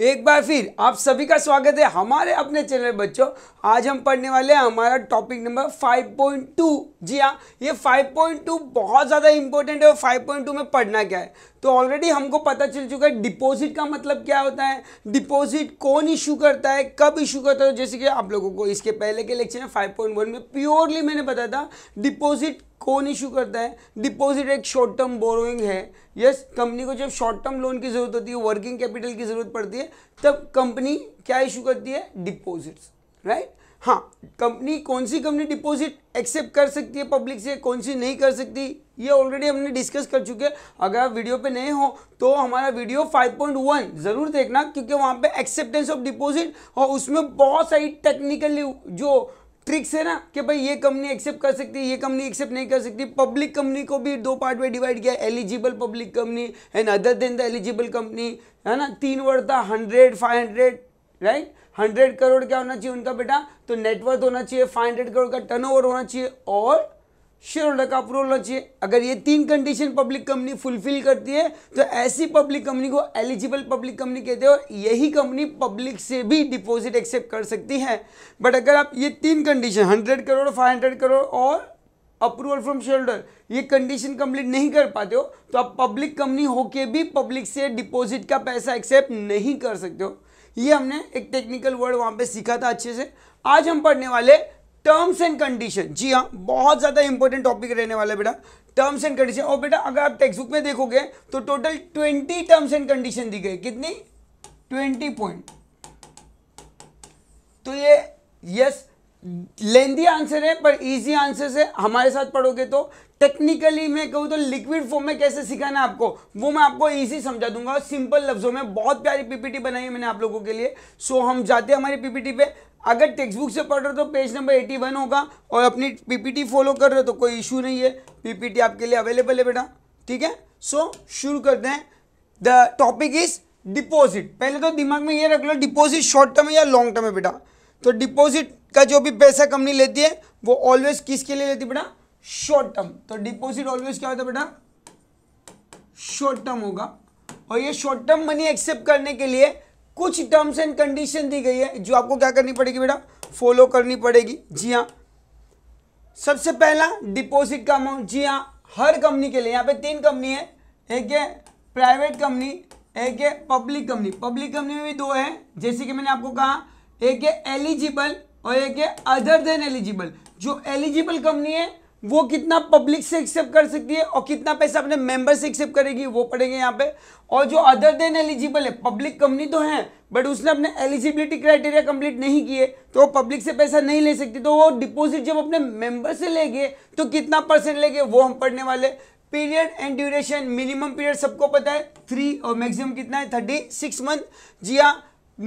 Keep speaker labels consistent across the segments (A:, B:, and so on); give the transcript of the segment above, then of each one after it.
A: एक बार फिर आप सभी का स्वागत है हमारे अपने चैनल बच्चों आज हम पढ़ने वाले हैं हमारा टॉपिक नंबर 5.2 जी हाँ ये 5.2 बहुत ज़्यादा इंपॉर्टेंट है और 5.2 में पढ़ना क्या है तो ऑलरेडी हमको पता चल चुका है डिपॉजिट का मतलब क्या होता है डिपॉजिट कौन इशू करता है कब इशू करता है तो जैसे कि आप लोगों को इसके पहले के लेक्चर में फाइव में प्योरली मैंने बताया था डिपॉजिट कौन इशू करता है डिपॉजिट एक शॉर्ट टर्म बोरोइंग है यस कंपनी को जब शॉर्ट टर्म लोन की ज़रूरत होती है वर्किंग कैपिटल की ज़रूरत पड़ती है तब कंपनी क्या इशू करती है डिपॉजिट्स राइट हाँ कंपनी कौन सी कंपनी डिपॉजिट एक्सेप्ट कर सकती है पब्लिक से कौन सी नहीं कर सकती ये ऑलरेडी हमने डिस्कस कर चुके हैं अगर आप वीडियो पे नए हो तो हमारा वीडियो 5.1 ज़रूर देखना क्योंकि वहाँ पे एक्सेप्टेंस ऑफ डिपॉजिट और उसमें बहुत सारी टेक्निकली जो ट्रिक्स है ना कि भाई ये कंपनी एक्सेप्ट कर सकती है ये कंपनी एक्सेप्ट नहीं कर सकती पब्लिक कंपनी को भी दो पार्ट में डिवाइड किया eligible public company and other than the eligible company है ना तीन वर्ड था hundred five hundred right hundred crore क्या होना चाहिए उनका बेटा तो नेटवर्थ होना चाहिए फाइव हंड्रेड करोड़ का टर्नओवर होना चाहिए और शेयर होल्डर का अप्रूवल होना चाहिए अगर ये तीन कंडीशन पब्लिक कंपनी फुलफिल करती है तो ऐसी पब्लिक कंपनी को एलिजिबल पब्लिक कंपनी कहते हैं और यही कंपनी पब्लिक से भी डिपॉजिट एक्सेप्ट कर सकती है बट अगर आप ये तीन condition hundred crore five hundred crore और अप्रूवल फ्रॉम शेयर होल्डर ये कंडीशन कंप्लीट नहीं कर पाते हो तो आप पब्लिक कंपनी होके भी पब्लिक से डिपॉजिट का पैसा एक्सेप्ट नहीं कर सकते हो ये हमने एक टेक्निकल वर्ड वहाँ पर सीखा था अच्छे से आज हम पढ़ने वाले टर्म्स एंड कंडीशन जी हाँ बहुत ज़्यादा इंपॉर्टेंट टॉपिक रहने वाला है बेटा टर्म्स एंड कंडीशन और बेटा अगर आप टेक्स्ट बुक में देखोगे तो total twenty terms and condition दी गई कितनी ट्वेंटी पॉइंट तो ये यस लेंदी आंसर है पर इजी आंसर से हमारे साथ पढ़ोगे तो टेक्निकली मैं कहूँ तो लिक्विड फॉर्म में कैसे सिखाना है आपको वो मैं आपको इजी समझा दूंगा सिंपल लफ्जों में बहुत प्यारी पीपीटी बनाई है मैंने आप लोगों के लिए सो हम जाते हैं हमारी पीपीटी पे अगर टेक्स्ट बुक से पढ़ रहे हो तो पेज नंबर एटी वन होगा और अपनी पीपीटी फॉलो कर रहे हो तो कोई इशू नहीं है पीपीटी आपके लिए अवेलेबल है बेटा ठीक है सो शुरू करते हैं द टॉपिक इज डिपॉजिट पहले तो दिमाग में ये रख लो डिपॉजिट शॉर्ट टर्म है या लॉन्ग टर्म है बेटा तो डिपॉजिट का जो भी पैसा कंपनी लेती है वो ऑलवेज किसके लिए लेती है बेटा शॉर्ट टर्म तो डिपॉजिट ऑलवेज क्या होता है बेटा शॉर्ट टर्म होगा और ये शॉर्ट टर्म मनी एक्सेप्ट करने के लिए कुछ टर्म्स एंड कंडीशन दी गई है जो आपको क्या करनी पड़ेगी बेटा फॉलो करनी पड़ेगी जी हाँ सबसे पहला डिपॉजिट का अमाउंट जी हाँ हर कंपनी के लिए यहाँ पे तीन कंपनी है एक है प्राइवेट कंपनी एक है पब्लिक कंपनी पब्लिक कंपनी में भी दो है जैसे कि मैंने आपको कहा एक है एलिजिबल और एक है अदर देन एलिजिबल जो एलिजिबल कंपनी है वो कितना पब्लिक से एक्सेप्ट कर सकती है और कितना पैसा अपने मेंबर से एक्सेप्ट करेगी वो पड़ेगा यहाँ पे और जो अदर देन एलिजिबल है पब्लिक कंपनी तो है बट उसने अपने एलिजिबिलिटी क्राइटेरिया कंप्लीट नहीं किए तो वो पब्लिक से पैसा नहीं ले सकती तो वो डिपॉजिट जब अपने मेंबर से लेंगे तो कितना परसेंट लेंगे वो हम पढ़ने वाले period and duration minimum period सबको पता है थ्री और मैक्सिमम कितना है थर्टी सिक्स मंथ जी हाँ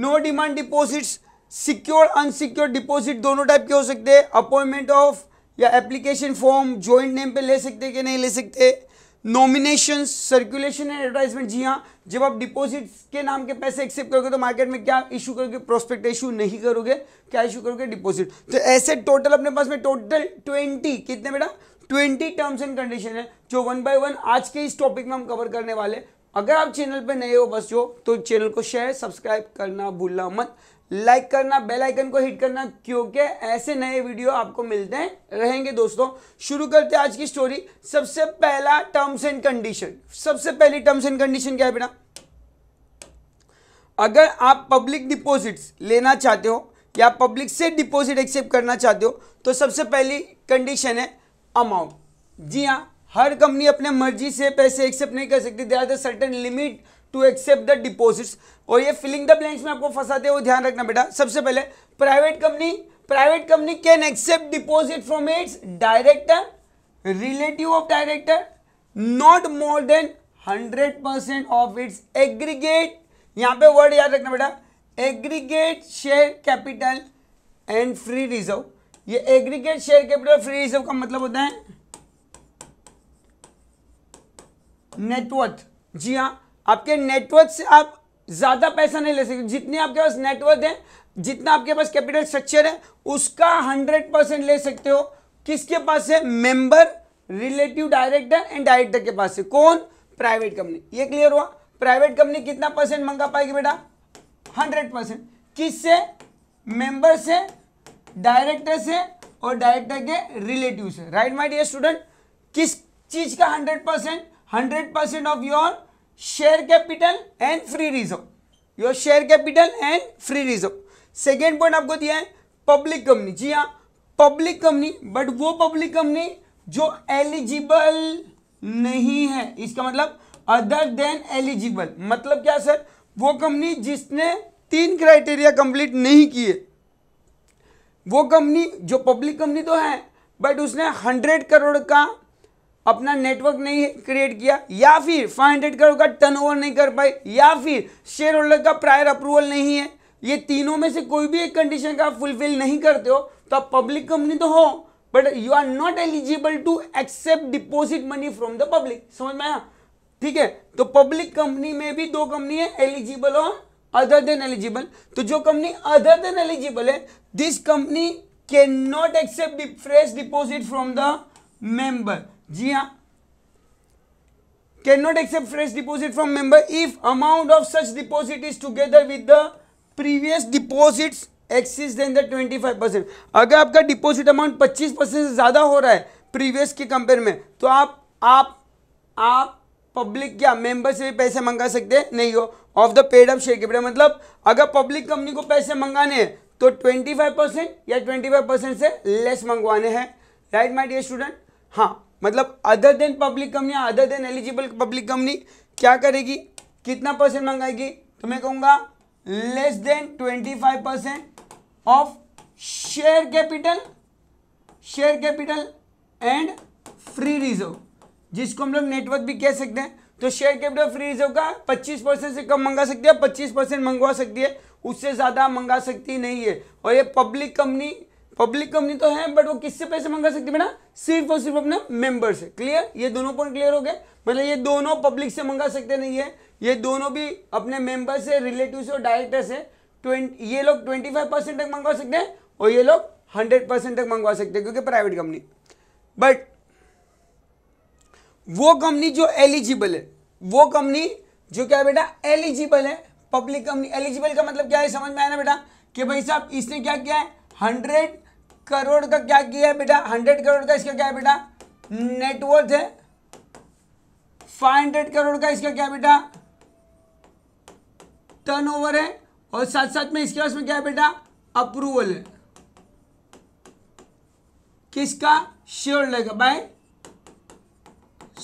A: no demand deposits secure unsecure deposit दोनों टाइप के हो सकते हैं अपॉइंटमेंट ऑफ या एप्लीकेशन फॉर्म ज्वाइंट नेम पे ले सकते कि नहीं ले सकते नॉमिनेशन सर्कुलेशन एंड एडवर्टाइजमेंट जी हाँ जब आप डिपॉजिट्स के नाम के पैसे एक्सेप्ट करोगे तो मार्केट में क्या इशू करोगे प्रोस्पेक्ट इशू नहीं करोगे क्या इशू करोगे डिपॉजिट तो ऐसे टोटल अपने पास में टोटल ट्वेंटी कितने बेटा ट्वेंटी टर्म्स एंड कंडीशन है जो वन बाय वन आज के इस टॉपिक में हम कवर करने वाले अगर आप चैनल पर नए हो बस जो तो चैनल को शेयर सब्सक्राइब करना भूलना मत लाइक करना बेल आइकन को हिट करना क्योंकि ऐसे नए वीडियो आपको मिलते हैं रहेंगे दोस्तों शुरू करते हैं आज की स्टोरी सबसे पहला टर्म्स एंड कंडीशन सबसे पहली टर्म्स एंड कंडीशन क्या है बेटा अगर आप पब्लिक डिपॉजिट्स लेना चाहते हो या पब्लिक से डिपॉजिट एक्सेप्ट करना चाहते हो तो सबसे पहली कंडीशन है अमाउंट जी हाँ हर कंपनी अपने मर्जी से पैसे एक्सेप्ट नहीं कर सकती they are the certain limit to accept the deposits और ये फिलिंग द ब्लैंक्स में आपको फंसाते हैं वो ध्यान रखना बेटा सबसे पहले private company private company can accept deposit from its director relative of director not more than hundred percent of its aggregate यहाँ पे वर्ड याद रखना बेटा aggregate share capital and free reserve ये aggregate share capital free reserve का मतलब होता है नेटवर्थ जी हाँ आपके नेटवर्क से आप ज़्यादा पैसा नहीं ले सकते जितने आपके पास नेटवर्क है जितना आपके पास कैपिटल स्ट्रक्चर है उसका हंड्रेड परसेंट ले सकते हो किसके पास है member relative director and director के पास है कौन प्राइवेट कंपनी ये क्लियर हुआ प्राइवेट कंपनी कितना परसेंट मंगा पाएगी बेटा हंड्रेड परसेंट किस से मेंबर से डायरेक्टर से और डायरेक्टर के रिलेटिव से राइट माइडियर डियर स्टूडेंट किस चीज का hundred percent hundred percent of your share capital and free reserve your share capital and free reserve second point आपको दिया है पब्लिक कंपनी जी हाँ पब्लिक कंपनी बट वो पब्लिक कंपनी जो एलिजिबल नहीं है इसका मतलब अदर देन एलिजिबल मतलब क्या सर वो कंपनी जिसने तीन क्राइटेरिया कंप्लीट नहीं किए वो कंपनी जो पब्लिक कंपनी तो है बट उसने हंड्रेड करोड़ का अपना नेटवर्क नहीं क्रिएट किया या फिर 500 करोड़ का टर्नओवर नहीं कर पाए या फिर शेयर होल्डर का प्रायर अप्रूवल नहीं है ये तीनों में से कोई भी एक कंडीशन का फुलफिल नहीं करते हो तो आप पब्लिक कंपनी तो हो but you are not eligible to accept deposit money from the public समझ में आया ठीक है तो पब्लिक कंपनी में भी दो कंपनी है एलिजिबल और अदर देन एलिजिबल तो जो कंपनी अदर देन एलिजिबल है this company can not accept fresh deposit from the member जी हाँ can not accept fresh deposit from member if amount of such deposit is together with the previous deposits excess than the twenty five percent अगर आपका deposit amount पच्चीस percent से ज़्यादा हो रहा है प्रीवियस के कंपेयर में तो आप आप आप पब्लिक क्या मेंबर से भी पैसे मंगा सकते हैं नहीं हो of the paid up share capital मतलब अगर पब्लिक कंपनी को पैसे मंगाने हैं तो ट्वेंटी फाइव परसेंट या ट्वेंटी फाइव परसेंट से लेस मंगवाने हैं राइट माई डियर स्टूडेंट हाँ मतलब other than public company other than eligible public company क्या करेगी कितना परसेंट मंगाएगी तो मैं कहूंगा less than twenty five percent of share capital share capital and free reserve जिसको हम लोग नेटवर्क भी कह सकते हैं तो शेयर कैपिटल फ्री रिजर्व का 25 परसेंट से कम मंगा सकती है 25 परसेंट मंगवा सकती है उससे ज़्यादा मंगा सकती नहीं है और ये पब्लिक कंपनी पब्लिक कंपनी तो है बट वो किससे पैसे मंगा सकती है बेटा सिर्फ और सिर्फ अपने मेंबर से क्लियर ये दोनों पॉइंट क्लियर हो गए मतलब ये दोनों पब्लिक से मंगा सकते नहीं है ये दोनों भी अपने मेंबर से रिलेटिव से और डायरेक्टर से ये लोग ट्वेंटी परसेंट तक मंगवा सकते हैं और ये लोग हंड्रेड परसेंट तक मंगवा सकते हैं क्योंकि प्राइवेट कंपनी बट वो कंपनी जो एलिजिबल है वो कंपनी जो क्या बेटा एलिजिबल है पब्लिक कंपनी एलिजिबल का मतलब क्या है समझ में आया ना बेटा कि भाई साहब इसने क्या किया है हंड्रेड करोड़ का क्या किया है बेटा हंड्रेड करोड़ का इसका क्या है बेटा नेटवर्थ है फाइव हंड्रेड करोड़ का इसका क्या बेटा टर्नओवर है और साथ साथ में इसके पास में क्या है बेटा अप्रूवल है किसका श्योर लेगा बाय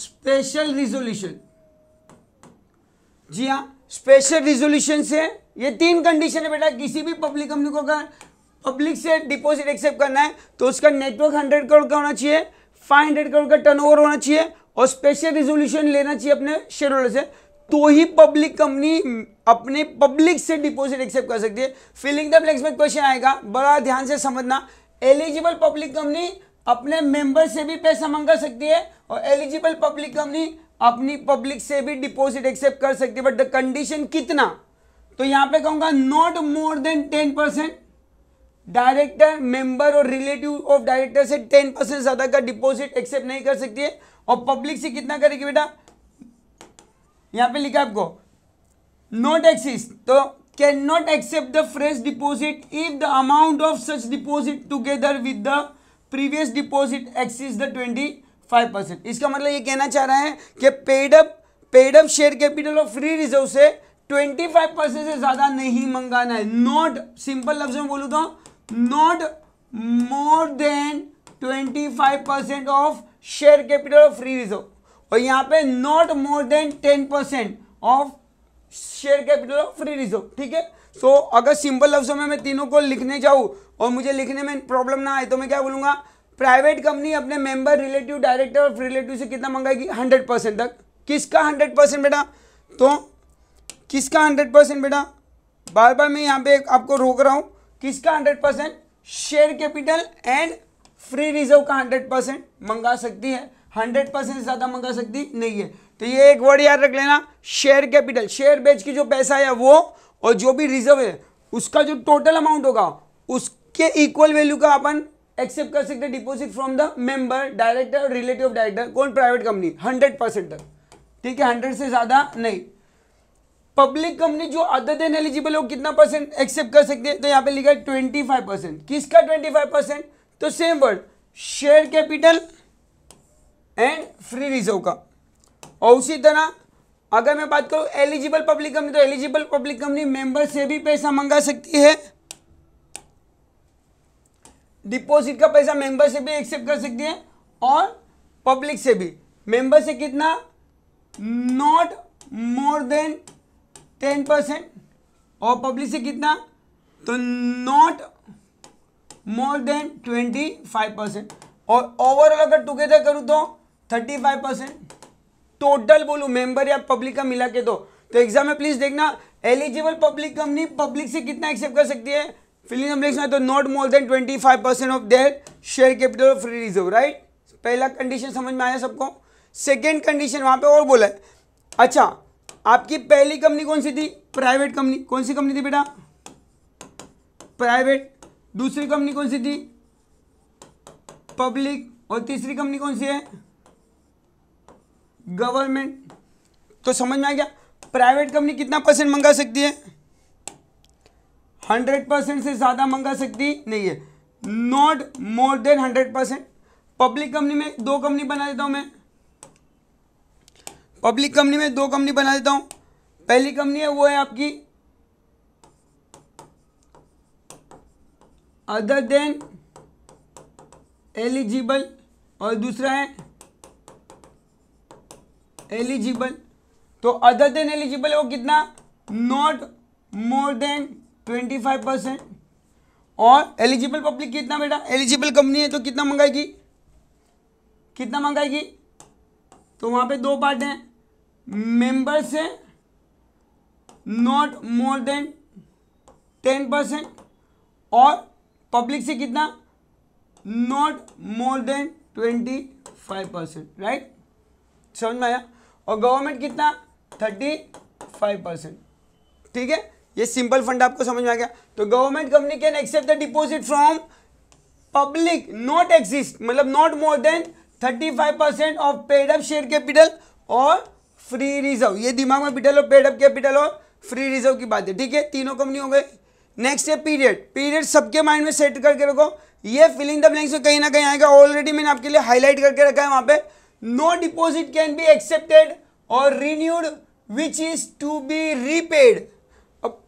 A: स्पेशल रिजोल्यूशन जी हाँ स्पेशल रिजोल्यूशन से ये तीन कंडीशन है बेटा किसी भी पब्लिक कंपनी को अगर पब्लिक से डिपॉजिट एक्सेप्ट करना है तो उसका नेटवर्क हंड्रेड करोड़ का होना चाहिए फाइव हंड्रेड करोड़ का टर्नओवर होना चाहिए और स्पेशल रिजोल्यूशन लेना चाहिए अपने शेयर होल्डर से तो ही पब्लिक कंपनी अपने पब्लिक से डिपॉजिट एक्सेप्ट कर सकती है फिलिंग द ब्लैक्स में क्वेश्चन आएगा बड़ा ध्यान से समझना एलिजिबल पब्लिक कंपनी अपने मेंबर से भी पैसा मंगा सकती है और एलिजिबल पब्लिक कंपनी अपनी पब्लिक से भी डिपॉजिट एक्सेप्ट कर सकती है बट द कंडीशन कितना तो यहां पे कहूंगा not more than ten percent director member और रिलेटिव ऑफ डायरेक्टर से टेन परसेंट ज्यादा का डिपॉजिट एक्सेप्ट नहीं कर सकती है और पब्लिक से कितना करेगी बेटा यहां पे लिखा आपको नॉट एक्सिस तो can not accept the fresh deposit if the amount of such deposit together with the previous deposit excess the twenty five percent इसका मतलब ये कहना चाह रहा है कि paid up paid up share capital of free reserve से ट्वेंटी फाइव परसेंट से ज़्यादा नहीं मंगाना है नॉट सिंपल लफ्ज में बोलू तो more than twenty 25 percent of share capital of free reserve और यहां पे not more than 10 percent of share capital of free reserve ठीक है सो अगर सिंपल लफ्जों में मैं तीनों को लिखने जाऊं और मुझे लिखने में प्रॉब्लम ना आए तो मैं क्या बोलूंगा प्राइवेट कंपनी अपने मेंबर रिलेटिव डायरेक्टर और रिलेटिव से कितना मंगाएगी हंड्रेड परसेंट तक किसका हंड्रेड परसेंट बेटा तो किसका हंड्रेड परसेंट बेटा बार बार मैं यहाँ पे आपको रोक रहा हूँ किसका hundred percent share capital and free reserve का हंड्रेड परसेंट मंगा सकती है हंड्रेड परसेंट ज़्यादा मंगा सकती नहीं है तो ये एक वर्ड याद रख लेना शेयर कैपिटल शेयर बेच के जो पैसा है वो और जो भी रिजर्व है उसका जो टोटल अमाउंट होगा उसके इक्वल वैल्यू का अपन एक्सेप्ट कर सकते deposit deposit from the member director relative director कौन प्राइवेट कंपनी हंड्रेड परसेंट तक ठीक है हंड्रेड से ज़्यादा नहीं पब्लिक कंपनी जो अदर देन एलिजिबल है वो कितना परसेंट एक्सेप्ट कर सकते हैं तो यहाँ पे लिखा है ट्वेंटी फाइव परसेंट किसका ट्वेंटी फाइव परसेंट तो same word share capital and free reserve का और उसी तरह अगर मैं बात करूँ एलिजिबल पब्लिक कंपनी तो एलिजिबल पब्लिक कंपनी मेंबर से भी पैसा मंगा सकती है डिपॉजिट का पैसा मेंबर से भी एक्सेप्ट कर सकती है और पब्लिक से भी मेंबर से कितना not more than ten percent और पब्लिक से कितना तो not more than twenty five percent और ओवरऑल अगर टुगेदर करूँ तो थर्टी फाइव परसेंट टोटल बोलूँ मेंबर या पब्लिक का मिला के दो तो एग्जाम में प्लीज देखना एलिजिबल पब्लिक कंपनी पब्लिक से कितना एक्सेप्ट कर सकती है फिलिंग कम्प्लेक्स में तो not more than twenty five percent of their share capital free reserve right पहला कंडीशन समझ में आया सबको सेकेंड कंडीशन वहाँ पे और बोला है अच्छा आपकी पहली कंपनी कौन सी थी प्राइवेट कंपनी कौन सी कंपनी थी बेटा प्राइवेट दूसरी कंपनी कौन सी थी पब्लिक और तीसरी कंपनी कौन सी है गवर्नमेंट तो समझ में आ गया प्राइवेट कंपनी कितना परसेंट मंगा सकती है हंड्रेड परसेंट से ज़्यादा मंगा सकती नहीं है not more than hundred percent public company में दो कंपनी बना देता हूं मैं पब्लिक कंपनी में दो कंपनी बना देता हूं पहली कंपनी है वो है आपकी अदर देन एलिजिबल और दूसरा है एलिजिबल तो अदर देन एलिजिबल है वो कितना not more than twenty five percent और एलिजिबल पब्लिक कितना बेटा एलिजिबल कंपनी है तो कितना मंगाएगी कितना मंगाएगी तो वहां पे दो पार्ट हैं मेंबर्स से not more than ten percent और पब्लिक से कितना not more than twenty five percent right समझ में आया और गवर्नमेंट कितना थर्टी फाइव परसेंट ठीक है ये सिंपल फंड आपको समझ में आ गया तो government company can accept the deposit from public not exist मतलब not more than thirty five percent of paid up share capital और फ्री रिजर्व ये दिमाग में बिठा लो पेड पेडअप कैपिटल और फ्री रिजर्व की बात है ठीक है तीनों कंपनी हो गए नेक्स्ट है पीरियड पीरियड सबके माइंड में सेट करके रखो ये फिलिंग द ब्लैंक्स में कहीं ना कहीं आएगा ऑलरेडी मैंने आपके लिए हाईलाइट करके रखा है वहां पे no deposit can be accepted और renewed which is to be repaid अब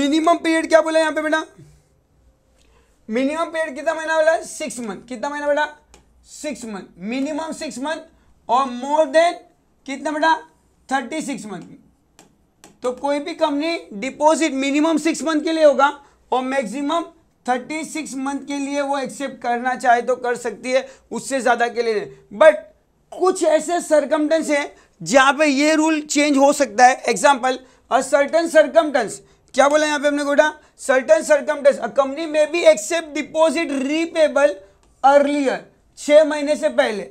A: मिनिमम पीरियड क्या बोला यहां पे बेटा मिनिमम पीरियड कितना महीना बोला सिक्स मंथ कितना महीना बेटा six month minimum six month और मोर देन कितना बेटा थर्टी सिक्स मंथ तो कोई भी company deposit minimum six month के लिए होगा और मैक्सिमम थर्टी सिक्स मंथ के लिए वो एक्सेप्ट करना चाहे तो कर सकती है उससे ज़्यादा के लिए नहीं बट कुछ ऐसे सरकमटेंस हैं जहाँ पे ये रूल चेंज हो सकता है एग्जाम्पल अ सर्टन सरकमटेंस क्या बोला यहाँ पे हमने गोटा सर्टन सरकमटेंस अ कंपनी में भी एक्सेप्ट डिपॉजिट रीपेबल अर्लियर छः महीने से पहले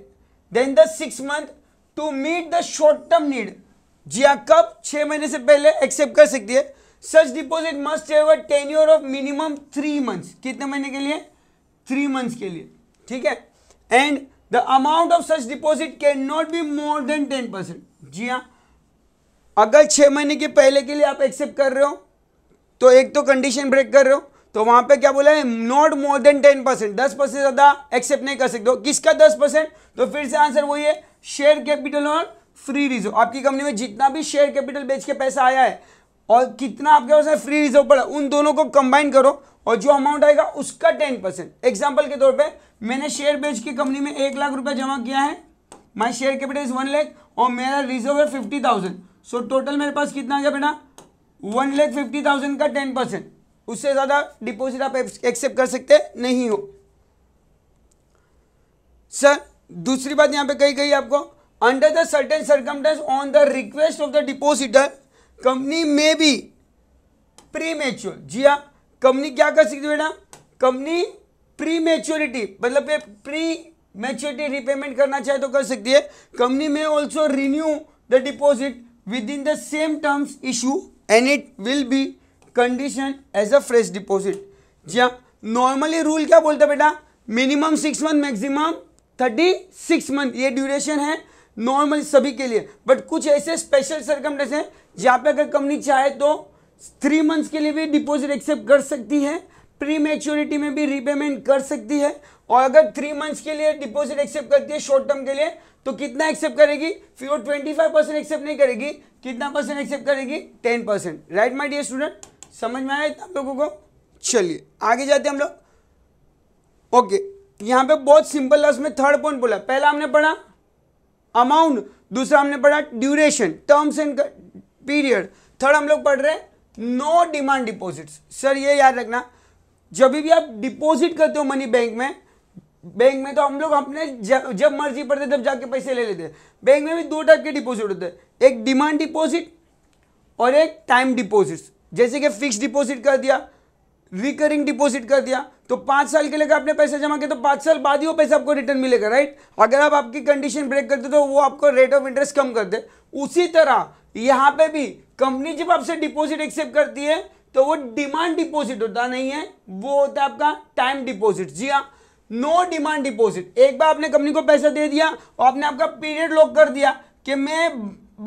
A: then the six month to meet the short term need जी हाँ कब छह महीने से पहले एक्सेप्ट कर सकती है such deposit must have a tenure of minimum three months कितने महीने के लिए थ्री मंथ्स के लिए ठीक है and the amount of such deposit can not be more than ten percent जी हाँ अगर छह महीने के पहले के लिए आप एक्सेप्ट कर रहे हो तो एक तो कंडीशन ब्रेक कर रहे हो तो वहां पे क्या बोला है not more than ten percent दस परसेंट ज़्यादा एक्सेप्ट नहीं कर सकते हो किसका दस परसेंट तो फिर से आंसर वही है शेयर कैपिटल और फ्री रिजर्व आपकी कंपनी में जितना भी शेयर कैपिटल बेच के पैसा आया है और कितना आपके पास फ्री रिजर्व पड़ा उन दोनों को कंबाइन करो और जो अमाउंट आएगा उसका टेन परसेंट एग्जाम्पल के तौर पर मैंने शेयर बेच के कंपनी में एक लाख रुपया जमा किया है my share capital is one lakh और मेरा रिजर्व है फिफ्टी थाउजेंड सो टोटल मेरे पास कितना आ गया बेटा वन लैख फिफ्टी थाउजेंड का टेन परसेंट उससे ज़्यादा डिपोजिट आप एक्सेप्ट कर सकते नहीं हो सर दूसरी बात यहाँ पे कही गई आपको under the certain circumstance on the request of the depositor company may be premature जी हाँ कंपनी क्या कर सकती है बेटा कंपनी प्री मेच्योरिटी मतलब प्री मेच्योरिटी रिपेमेंट करना चाहे तो कर सकती है कंपनी में also renew the deposit with in the same terms issue and it will be condition as a fresh deposit जी हाँ नॉर्मली रूल क्या बोलता है बेटा minimum six month maximum thirty six month ये ड्यूरेशन है नॉर्मल सभी के लिए बट कुछ ऐसे स्पेशल सरकमडेंस हैं जहाँ पे अगर कंपनी चाहे तो थ्री मंथ्स के लिए भी डिपॉजिट एक्सेप्ट कर सकती है प्री मेच्योरिटी में भी रीपेमेंट कर सकती है और अगर थ्री मंथ्स के लिए डिपॉजिट एक्सेप्ट करती है शॉर्ट टर्म के लिए तो कितना एक्सेप्ट करेगी फिर वो ट्वेंटी फाइव परसेंट एक्सेप्ट नहीं करेगी कितना परसेंट एक्सेप्ट करेगी ten percent right my dear student समझ में आया आप लोगों को चलिए आगे जाते हम लोग ओके यहाँ पे बहुत सिंपल है उसमें थर्ड पॉइंट बोला पहला हमने पढ़ा अमाउंट दूसरा हमने पढ़ा duration terms and period third हम लोग पढ़ रहे हैं नो डिमांड डिपॉजिट्स सर ये याद रखना जब भी आप डिपॉजिट करते हो मनी बैंक में बैंक में तो हम लोग अपने जब, मर्जी पड़ते तब जाके पैसे ले लेते हैं बैंक में भी दो टाइप के डिपॉजिट होते हैं एक डिमांड डिपॉजिट और एक टाइम डिपॉजिट्स जैसे कि फिक्स डिपॉजिट कर दिया रिकरिंग डिपॉजिट कर दिया तो पांच साल के लिए आपने पैसे जमा किया तो पांच साल बाद ही वो पैसा आपको रिटर्न मिलेगा राइट अगर आप आपकी कंडीशन ब्रेक करते तो वो आपको रेट ऑफ इंटरेस्ट कम कर दे उसी तरह यहां पे भी कंपनी जब आपसे डिपॉजिट एक्सेप्ट करती है तो वो डिमांड डिपॉजिट होता नहीं है वो होता है आपका टाइम डिपॉजिट जी हाँ नो डिमांड डिपॉजिट एक बार आपने कंपनी को पैसा दे दिया और आपने आपका पीरियड लॉक कर दिया कि मैं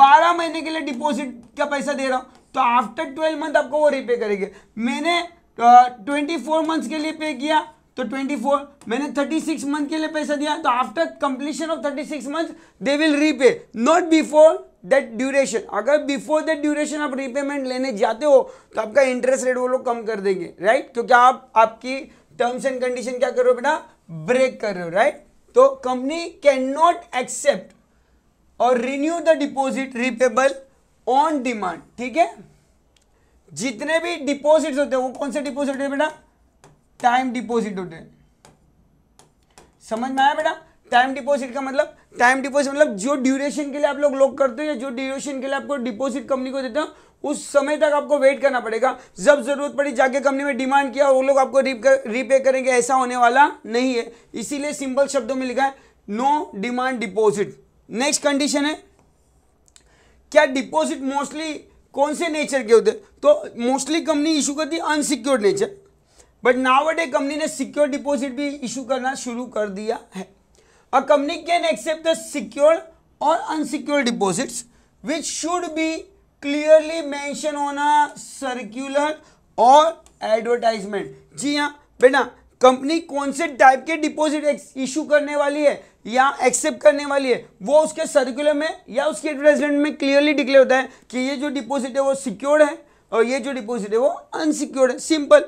A: बारह महीने के लिए डिपॉजिट का पैसा दे रहा हूं तो आफ्टर ट्वेल्व मंथ आपको वो रिपे करेंगे मैंने ट्वेंटी फोर मंथ्स के लिए पे किया तो ट्वेंटी फोर मैंने थर्टी सिक्स मंथ के लिए पैसा दिया तो after completion of thirty six month they will repay not before that duration अगर बिफोर दैट ड्यूरेशन आप रीपेमेंट लेने जाते हो तो आपका इंटरेस्ट रेट वो लोग कम कर देंगे राइट तो क्योंकि आप आपकी टर्म्स एंड कंडीशन क्या कर रहे हो बेटा ब्रेक कर रहे हो राइट तो कंपनी कैन नॉट एक्सेप्ट और renew the deposit repayable on demand ठीक है जितने भी डिपॉजिट्स होते हैं वो कौन से डिपॉजिट होते बेटा टाइम डिपॉजिट होते हैं समझ में आया बेटा टाइम डिपॉजिट का मतलब टाइम डिपॉजिट मतलब जो ड्यूरेशन के लिए आप लोग लॉक करते हो या जो ड्यूरेशन के लिए आपको डिपॉजिट कंपनी को देते हो उस समय तक आपको वेट करना पड़ेगा जब जरूरत पड़ी जाके कंपनी में डिमांड किया वो लोग आपको रिपे करेंगे ऐसा होने वाला नहीं है इसीलिए सिंपल शब्दों में लिखा है no demand deposit next condition है क्या डिपॉजिट मोस्टली कौन से नेचर के होते तो मोस्टली कंपनी इशू करती unsecured nature but nowadays company ने सिक्योर डिपॉजिट भी इशू करना शुरू कर दिया है a company can accept the secured और unsecure deposits which should be clearly mention on a circular और एडवर्टाइजमेंट जी हाँ बेटा कंपनी कौन से टाइप के डिपॉजिट इशू करने वाली है या एक्सेप्ट करने वाली है वो उसके सर्कुलर में या उसके एडवर्टाइजमेंट में क्लियरली डिक्लेयर होता है कि ये जो डिपॉजिट है वो सिक्योर्ड है और ये जो डिपॉजिट है वो अनसिक्योर्ड है simple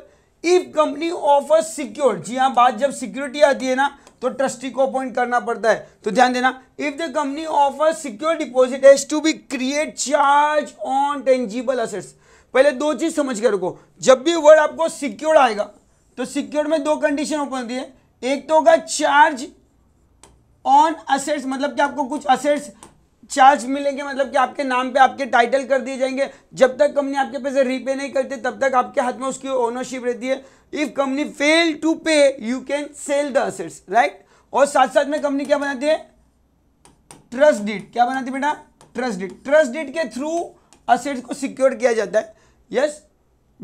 A: if company offer secured जी हाँ बात जब सिक्योरिटी आती है ना तो ट्रस्टी को अपॉइंट करना पड़ता है तो ध्यान देना if the company offer secure deposit as to be create charge on tangible assets पहले दो चीज समझ कर रखो जब भी वर्ड आपको सिक्योर्ड आएगा तो सिक्योर्ड में दो कंडीशन ओपन होती है एक तो होगा चार्ज ऑन असेट्स मतलब कि आपको कुछ असेट्स चार्ज मिलेंगे मतलब कि आपके नाम पे आपके टाइटल कर दिए जाएंगे जब तक कंपनी आपके पैसे रीपे नहीं करती तब तक आपके हाथ में उसकी ओनरशिप रहती है if company fail to pay you can sell the assets right और साथ साथ में कंपनी क्या बनाती है ट्रस्ट डीट क्या बनाती है बेटा ट्रस्ट डीट ट्रस्ट डीट के थ्रू असेट्स को सिक्योर किया जाता है यस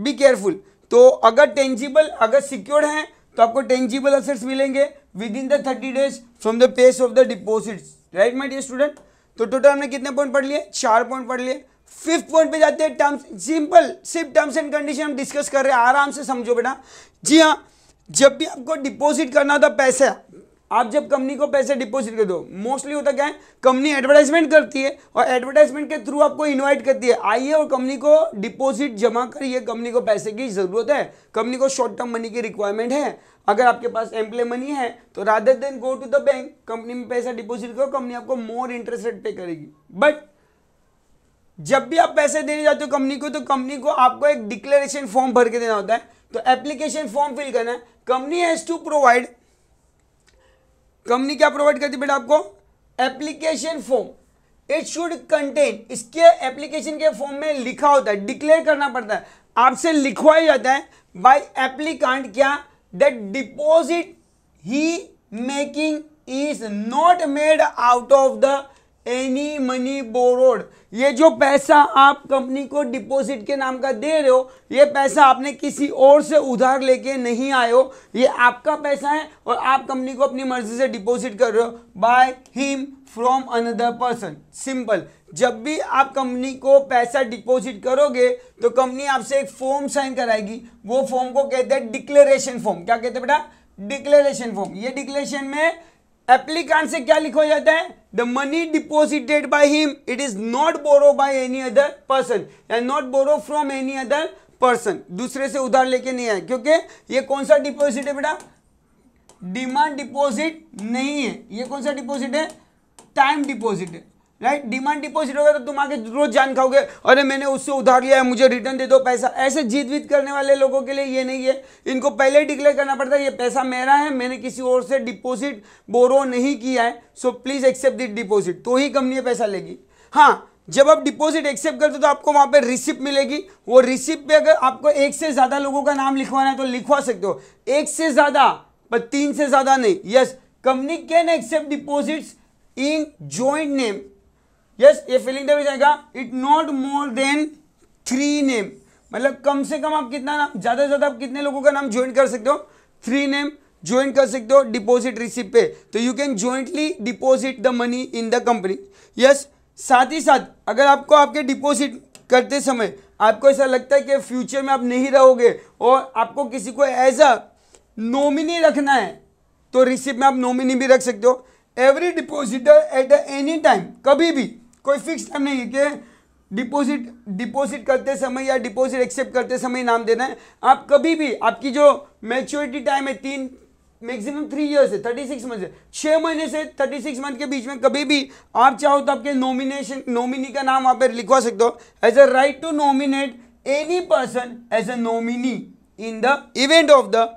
A: बी केयरफुल तो अगर टेंजिबल अगर सिक्योर्ड है तो आपको टेंजिबल असेट्स मिलेंगे within the 30 days from the pace of the deposits right my dear student तो टोटल हमने कितने पॉइंट पढ़ लिए चार पॉइंट पढ़ लिए फिफ्थ पॉइंट पे जाते हैं टर्म्स सिंपल सिर्फ टर्म्स एंड कंडीशन हम डिस्कस कर रहे हैं आराम से समझो बेटा जी हाँ जब भी आपको डिपॉजिट करना था पैसा आप जब कंपनी को पैसे डिपॉजिट कर दो मोस्टली होता क्या है कंपनी एडवर्टाइजमेंट करती है और एडवर्टाइजमेंट के थ्रू आपको इनवाइट करती है आइए और कंपनी को डिपॉजिट जमा करिए कंपनी को पैसे की ज़रूरत है कंपनी को शॉर्ट टर्म मनी की रिक्वायरमेंट है अगर आपके पास एम्प्लॉय मनी है तो rather than go to the bank company में पैसा डिपोजिट करो कंपनी आपको मोर इंटरेस्ट रेट पे करेगी बट जब भी आप पैसे देने जाते हो कंपनी को तो कंपनी को आपको एक डिक्लेरेशन फॉर्म भर के देना होता है तो एप्लीकेशन फॉर्म फिल करना है company has to provide company क्या प्रोवाइड करती है बेटा आपको application form it should contain इसके एप्लीकेशन के फॉर्म में लिखा होता है डिक्लेयर करना पड़ता है आपसे लिखवाया जाता है बाय एप्लीकांट क्या the deposit he making is not made out of the any money borrowed ये जो पैसा आप कंपनी को डिपॉजिट के नाम का दे रहे हो ये पैसा आपने किसी और से उधार लेके नहीं आए हो ये आपका पैसा है और आप कंपनी को अपनी मर्जी से डिपॉजिट कर रहे हो by him from another person simple जब भी आप कंपनी को पैसा डिपॉजिट करोगे तो कंपनी आपसे एक फॉर्म साइन कराएगी वो फॉर्म को कहते हैं डिक्लेरेशन फॉर्म क्या कहते हैं बेटा डिक्लेरेशन फॉर्म ये डिक्लेरेशन में एप्लीकेंट से क्या लिखा जाता है the money deposited by him it is not borrow by any other person and not borrow from any other person दूसरे से उधार लेके नहीं आए क्योंकि ये कौन सा डिपोजिट है बेटा डिमांड डिपोजिट नहीं है ये कौन सा डिपोजिट है टाइम डिपोजिट है राइट डिमांड डिपॉजिट होगा तो तुम आगे रोज जान खाओगे अरे मैंने उससे उधार लिया है मुझे रिटर्न दे दो पैसा ऐसे जीत वीत करने वाले लोगों के लिए ये नहीं है इनको पहले ही डिक्लेयर करना पड़ता है ये पैसा मेरा है मैंने किसी और से डिपॉजिट बोरो नहीं किया है so please accept that deposit तो ही कंपनी पैसा लेगी हाँ जब आप डिपॉजिट एक्सेप्ट करते हो तो आपको वहाँ पे रिसिप्ट मिलेगी वो रिसिप्ट पे अगर आपको एक से ज़्यादा लोगों का नाम लिखवाना है तो लिखवा सकते हो एक से ज़्यादा पर तीन से ज़्यादा नहीं yes company can accept deposits in joint name yes ये फिलिंग तभी जाएगा it not more than three name मतलब कम से कम आप कितना नाम ज़्यादा से ज़्यादा आप कितने लोगों का नाम ज्वाइन कर सकते हो थ्री नेम ज्वाइन कर सकते हो डिपॉजिट रिसिप पे तो you can jointly deposit the money in the company yes साथ ही साथ अगर आपको आपके डिपॉजिट करते समय आपको ऐसा लगता है कि फ्यूचर में आप नहीं रहोगे और आपको किसी को एज अ नॉमिनी रखना है तो रिसिप्ट में आप नॉमिनी भी रख सकते हो every depositor at any time कभी भी कोई फिक्स टाइम नहीं है कि डिपॉजिट डिपॉजिट करते समय या डिपॉजिट एक्सेप्ट करते समय नाम देना है आप कभी भी आपकी जो मेच्योरिटी टाइम है तीन मैक्सिमम थ्री इयर्स है थर्टी सिक्स मंथ छः महीने से थर्टी सिक्स मंथ के बीच में कभी भी आप चाहो तो आपके नॉमिनेशन नॉमिनी का नाम वहाँ पर लिखवा सकते हो as a right to nominate any person as a nominee in the event of the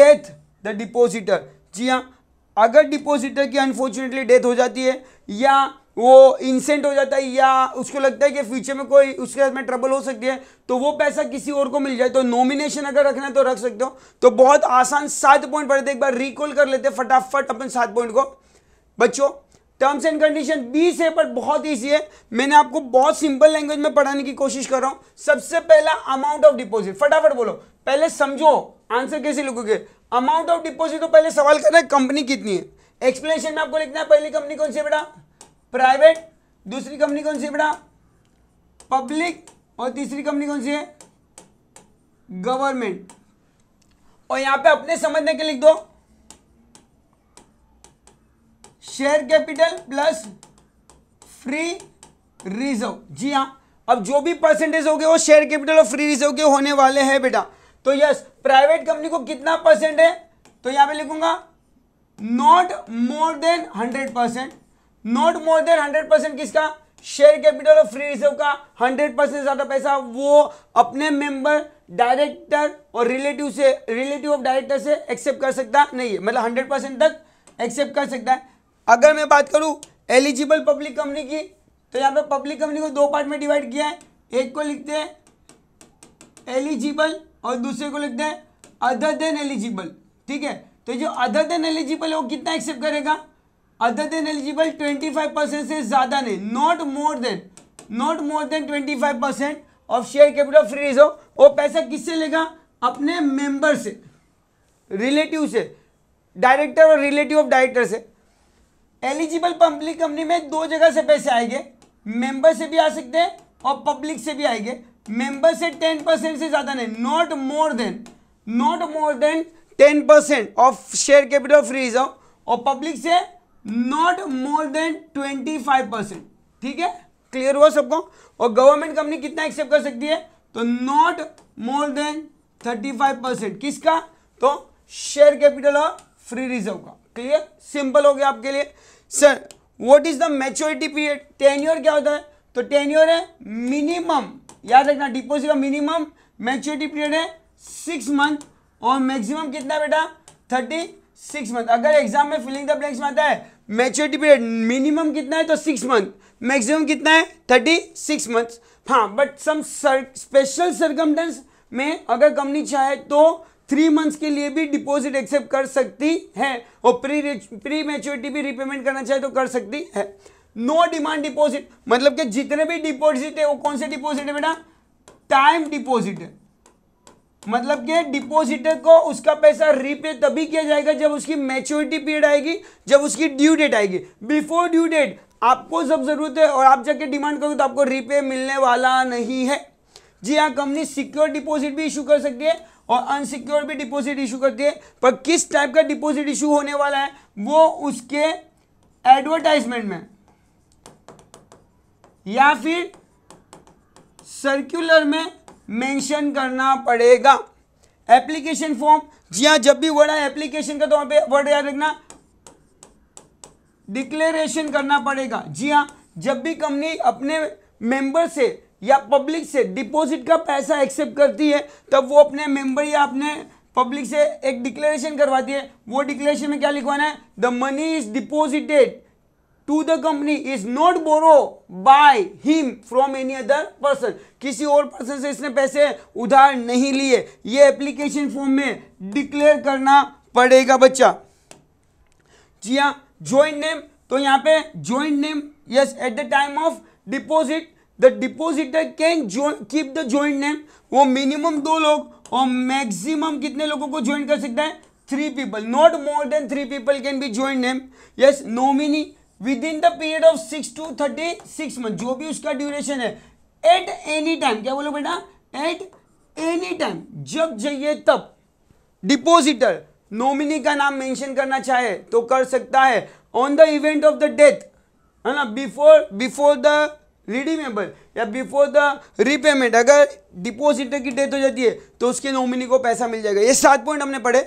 A: death the depositor जी हाँ अगर डिपोजिटर की अनफॉर्चुनेटली डेथ हो जाती है या वो इंसेंट हो जाता है या उसको लगता है कि फ्यूचर में कोई उसके साथ में ट्रबल हो सकती है तो वो पैसा किसी और को मिल जाए तो नॉमिनेशन अगर रखना है तो रख सकते हो तो बहुत आसान सात पॉइंट पड़े थे एक बार रिकॉल कर लेते हैं फटाफट अपन सात पॉइंट को बच्चों टर्म्स एंड कंडीशन बीस है पर बहुत ईजी है मैंने आपको बहुत सिंपल लैंग्वेज में पढ़ाने की कोशिश कर रहा हूँ सबसे पहला अमाउंट ऑफ डिपॉजिट फटाफट बोलो पहले समझो आंसर कैसे लिखोगे अमाउंट ऑफ डिपॉजिट तो पहले सवाल कर है कंपनी कितनी है एक्सप्लेनेशन में आपको लिखना है पहली कंपनी कौन सी बेटा प्राइवेट दूसरी कंपनी कौन सी है बेटा पब्लिक और तीसरी कंपनी कौन सी है गवर्नमेंट और यहां पे अपने समझने के लिख दो share capital plus free reserve जी हाँ अब जो भी परसेंटेज हो गए वो शेयर कैपिटल और फ्री रिजर्व के होने वाले हैं बेटा तो यस प्राइवेट कंपनी को कितना परसेंट है तो यहां पे लिखूंगा not more than hundred percent not more than hundred percent किसका शेयर कैपिटल और फ्री रिजर्व का हंड्रेड परसेंट ज्यादा पैसा वो अपने मेंबर डायरेक्टर और रिलेटिव से रिलेटिव ऑफ डायरेक्टर से एक्सेप्ट कर सकता नहीं है मतलब हंड्रेड परसेंट तक एक्सेप्ट कर सकता है अगर मैं बात करूं एलिजिबल पब्लिक कंपनी की तो यहां पे पब्लिक कंपनी को दो पार्ट में डिवाइड किया है एक को लिखते हैं एलिजिबल और दूसरे को लिखते हैं अदर देन एलिजिबल ठीक है तो जो अदर देन एलिजिबल है वो कितना एक्सेप्ट करेगा other than eligible twenty five percent से ज़्यादा नहीं not more than not more than twenty five percent of share capital free reserve वो पैसा किससे लेगा अपने मेंबर से रिलेटिव से डायरेक्टर और रिलेटिव ऑफ डायरेक्टर से एलिजिबल पब्लिक कंपनी में दो जगह से पैसे आएंगे मेंबर से भी आ सकते हैं और पब्लिक से भी आएंगे मेंबर से टेन परसेंट से ज़्यादा नहीं not more than not more than ten percent of share capital free reserve और पब्लिक से not more than twenty five percent ठीक है क्लियर हुआ सबको और गवर्नमेंट कंपनी कितना एक्सेप्ट कर सकती है तो not more than thirty five percent किसका तो शेयर कैपिटल और फ्री रिजर्व का क्लियर सिंपल हो गया आपके लिए sir what is the maturity period tenure क्या होता है तो टेन्योर है मिनिमम याद रखना डिपोजिट का मिनिमम मेच्योरिटी पीरियड है सिक्स मंथ और मैक्सिमम कितना बेटा थर्टी सिक्स मंथ अगर एग्जाम में फिलिंग द ब्लैक्स में आता है मैच्योरिटी पीरियड मिनिमम कितना है तो सिक्स मंथ मैक्सिमम कितना है थर्टी सिक्स मंथ हाँ बट सम स्पेशल सर्कमटेंस में अगर कंपनी चाहे तो थ्री मंथ्स के लिए भी डिपॉजिट एक्सेप्ट कर सकती है और प्री प्री मैच्योरिटी भी रिपेमेंट करना चाहे तो कर सकती है नो डिमांड डिपॉजिट मतलब कि जितने भी डिपॉजिट है वो कौन से डिपॉजिट है बेटा टाइम डिपॉजिट है मतलब कि डिपॉजिटर को उसका पैसा रीपे तभी किया जाएगा जब उसकी मैच्योरिटी पीरियड आएगी जब उसकी ड्यू डेट आएगी बिफोर ड्यू डेट आपको सब जरूरत है और आप जाके डिमांड करोगे तो आपको रीपे मिलने वाला नहीं है जी हाँ कंपनी सिक्योर डिपॉजिट भी इशू कर सकती है और अनसिक्योर भी डिपॉजिट इशू करती है पर किस टाइप का डिपॉजिट इशू होने वाला है वो उसके एडवर्टाइजमेंट में या फिर सर्कुलर में मेंशन करना पड़ेगा एप्लीकेशन फॉर्म जी हाँ जब भी वर्ड है एप्लीकेशन का तो वहां पे वर्ड याद रखना डिक्लेरेशन करना पड़ेगा जी हाँ जब भी कंपनी अपने मेंबर से या पब्लिक से डिपॉजिट का पैसा एक्सेप्ट करती है तब वो अपने मेंबर या अपने पब्लिक से एक डिक्लेरेशन करवाती है वो डिक्लेरेशन में क्या लिखवाना है the money is deposited to the company is not borrow by him from any other person किसी और पर्सन से इसने पैसे उधार नहीं लिए ये एप्लीकेशन फॉर्म में डिक्लेयर करना पड़ेगा बच्चा जी हाँ ज्वाइंट नेम तो यहाँ पे joint name yes at the time of deposit the depositor can keep the joint name वो मिनिमम दो लोग और मैक्सिमम कितने लोगों को ज्वाइन कर सकते हैं three people not more than three people can be joint name yes nominee with in the period of six to thirty six month जो भी उसका ड्यूरेशन है एट एनी टाइम क्या बोलो बेटा एट एनी टाइम जब जाइए तब डिपोजिटर नॉमिनी का नाम मेंशन करना चाहे तो कर सकता है on the event of the death है ना बिफोर बिफोर द रिडीमेबल या बिफोर द रिपेमेंट अगर डिपोजिटर की डेथ हो जाती है तो उसके नॉमिनी को पैसा मिल जाएगा ये सात पॉइंट हमने पढ़े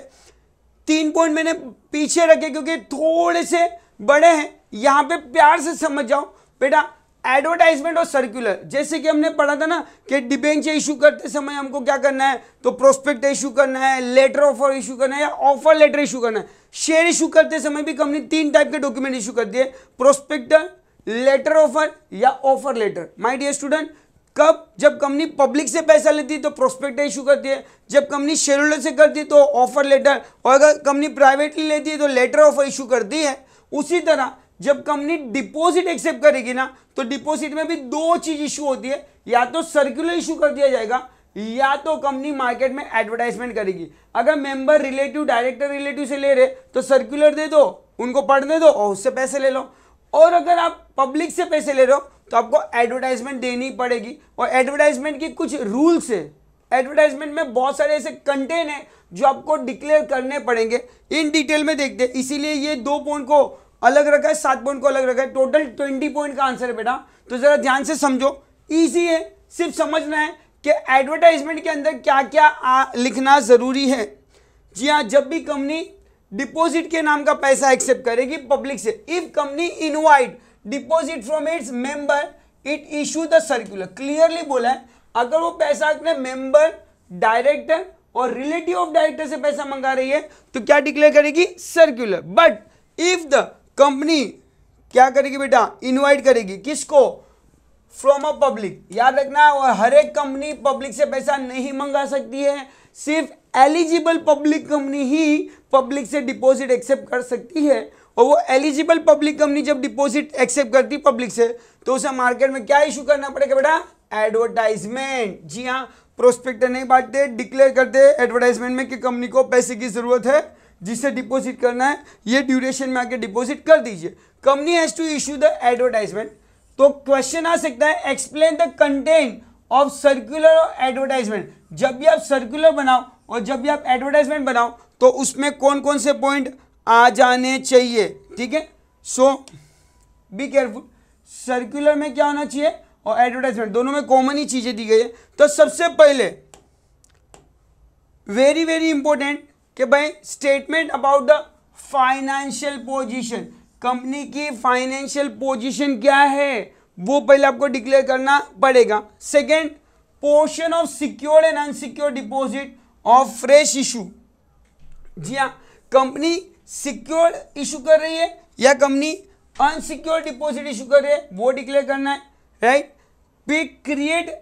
A: तीन पॉइंट मैंने पीछे रखे क्योंकि थोड़े से बड़े हैं यहाँ पे प्यार से समझ जाओ बेटा एडवर्टाइजमेंट और सर्कुलर जैसे कि हमने पढ़ा था ना कि डिबेंचर इशू करते समय हमको क्या करना है तो प्रोस्पेक्ट इशू करना है लेटर ऑफर इशू करना है या ऑफर लेटर इशू करना है शेयर इशू करते समय भी कंपनी तीन टाइप के डॉक्यूमेंट इशू करती है प्रोस्पेक्टर लेटर ऑफर या offer letter my dear student कब जब कंपनी पब्लिक से पैसा लेती है तो प्रोस्पेक्ट इशू करती है जब कंपनी शेयर होल्डर से करती है तो ऑफर लेटर और अगर कंपनी प्राइवेटली लेती है तो लेटर ऑफर इशू करती है उसी तरह जब कंपनी डिपॉजिट एक्सेप्ट करेगी ना तो डिपॉजिट में भी दो चीज इशू होती है या तो सर्कुलर इशू कर दिया जाएगा या तो कंपनी मार्केट में एडवर्टाइजमेंट करेगी अगर मेंबर रिलेटिव डायरेक्टर रिलेटिव से ले रहे तो सर्कुलर दे दो उनको पढ़ने दो और उससे पैसे ले लो और अगर आप पब्लिक से पैसे ले रहे हो तो आपको एडवर्टाइजमेंट देनी पड़ेगी और एडवर्टाइजमेंट की कुछ रूल्स है एडवर्टाइजमेंट में बहुत सारे ऐसे कंटेंट हैं जो आपको डिक्लेयर करने पड़ेंगे इन डिटेल में देखते हैं इसीलिए ये दो पॉइंट को अलग रखा है सात पॉइंट को अलग रखा है टोटल ट्वेंटी पॉइंट का आंसर है बेटा तो जरा ध्यान से समझो ईजी है सिर्फ समझना है कि एडवर्टाइजमेंट के अंदर क्या क्या आ, लिखना ज़रूरी है जी हाँ जब भी कंपनी डिपॉजिट के नाम का पैसा एक्सेप्ट करेगी पब्लिक से if company invite deposit from its member it issue the circular clearly बोला है अगर वो पैसा अपने मेंबर डायरेक्टर और रिलेटिव ऑफ डायरेक्टर से पैसा मंगा रही है तो क्या डिक्लेयर करेगी circular but if the company क्या करेगी बेटा इनवाइट करेगी किसको फ्रॉम अ पब्लिक याद रखना और हर एक कंपनी पब्लिक से पैसा नहीं मंगा सकती है सिर्फ एलिजिबल पब्लिक कंपनी ही पब्लिक से डिपॉजिट एक्सेप्ट कर सकती है और वो एलिजिबल पब्लिक कंपनी जब डिपॉजिट एक्सेप्ट करती पब्लिक से तो उसे मार्केट में क्या इशू करना पड़ेगा बेटा एडवर्टाइजमेंट जी हाँ प्रोस्पेक्टर नहीं बांटते डिक्लेयर करते एडवर्टाइजमेंट में कि कंपनी को पैसे की ज़रूरत है जिससे डिपॉजिट करना है ये ड्यूरेशन में आके डिपॉजिट कर दीजिए company has to issue the advertisement तो क्वेश्चन आ सकता है explain the content of circular और एडवर्टाइजमेंट जब भी आप सर्कुलर बनाओ और जब भी आप एडवर्टाइजमेंट बनाओ तो उसमें कौन कौन से पॉइंट आ जाने चाहिए ठीक है सो बी केयरफुल सर्कुलर में क्या होना चाहिए और एडवर्टाइजमेंट दोनों में कॉमन ही चीज़ें दी गई है तो सबसे पहले वेरी वेरी इंपॉर्टेंट कि भाई statement about the financial position company की फाइनेंशियल पोजीशन क्या है वो पहले आपको डिक्लेयर करना पड़ेगा second portion of secured and unsecured deposit of fresh issue जी हाँ कंपनी सिक्योर्ड इशू कर रही है या कंपनी अनसिक्योर्ड डिपॉजिट इशू कर रही है वो डिक्लेयर करना है राइट पे क्रिएट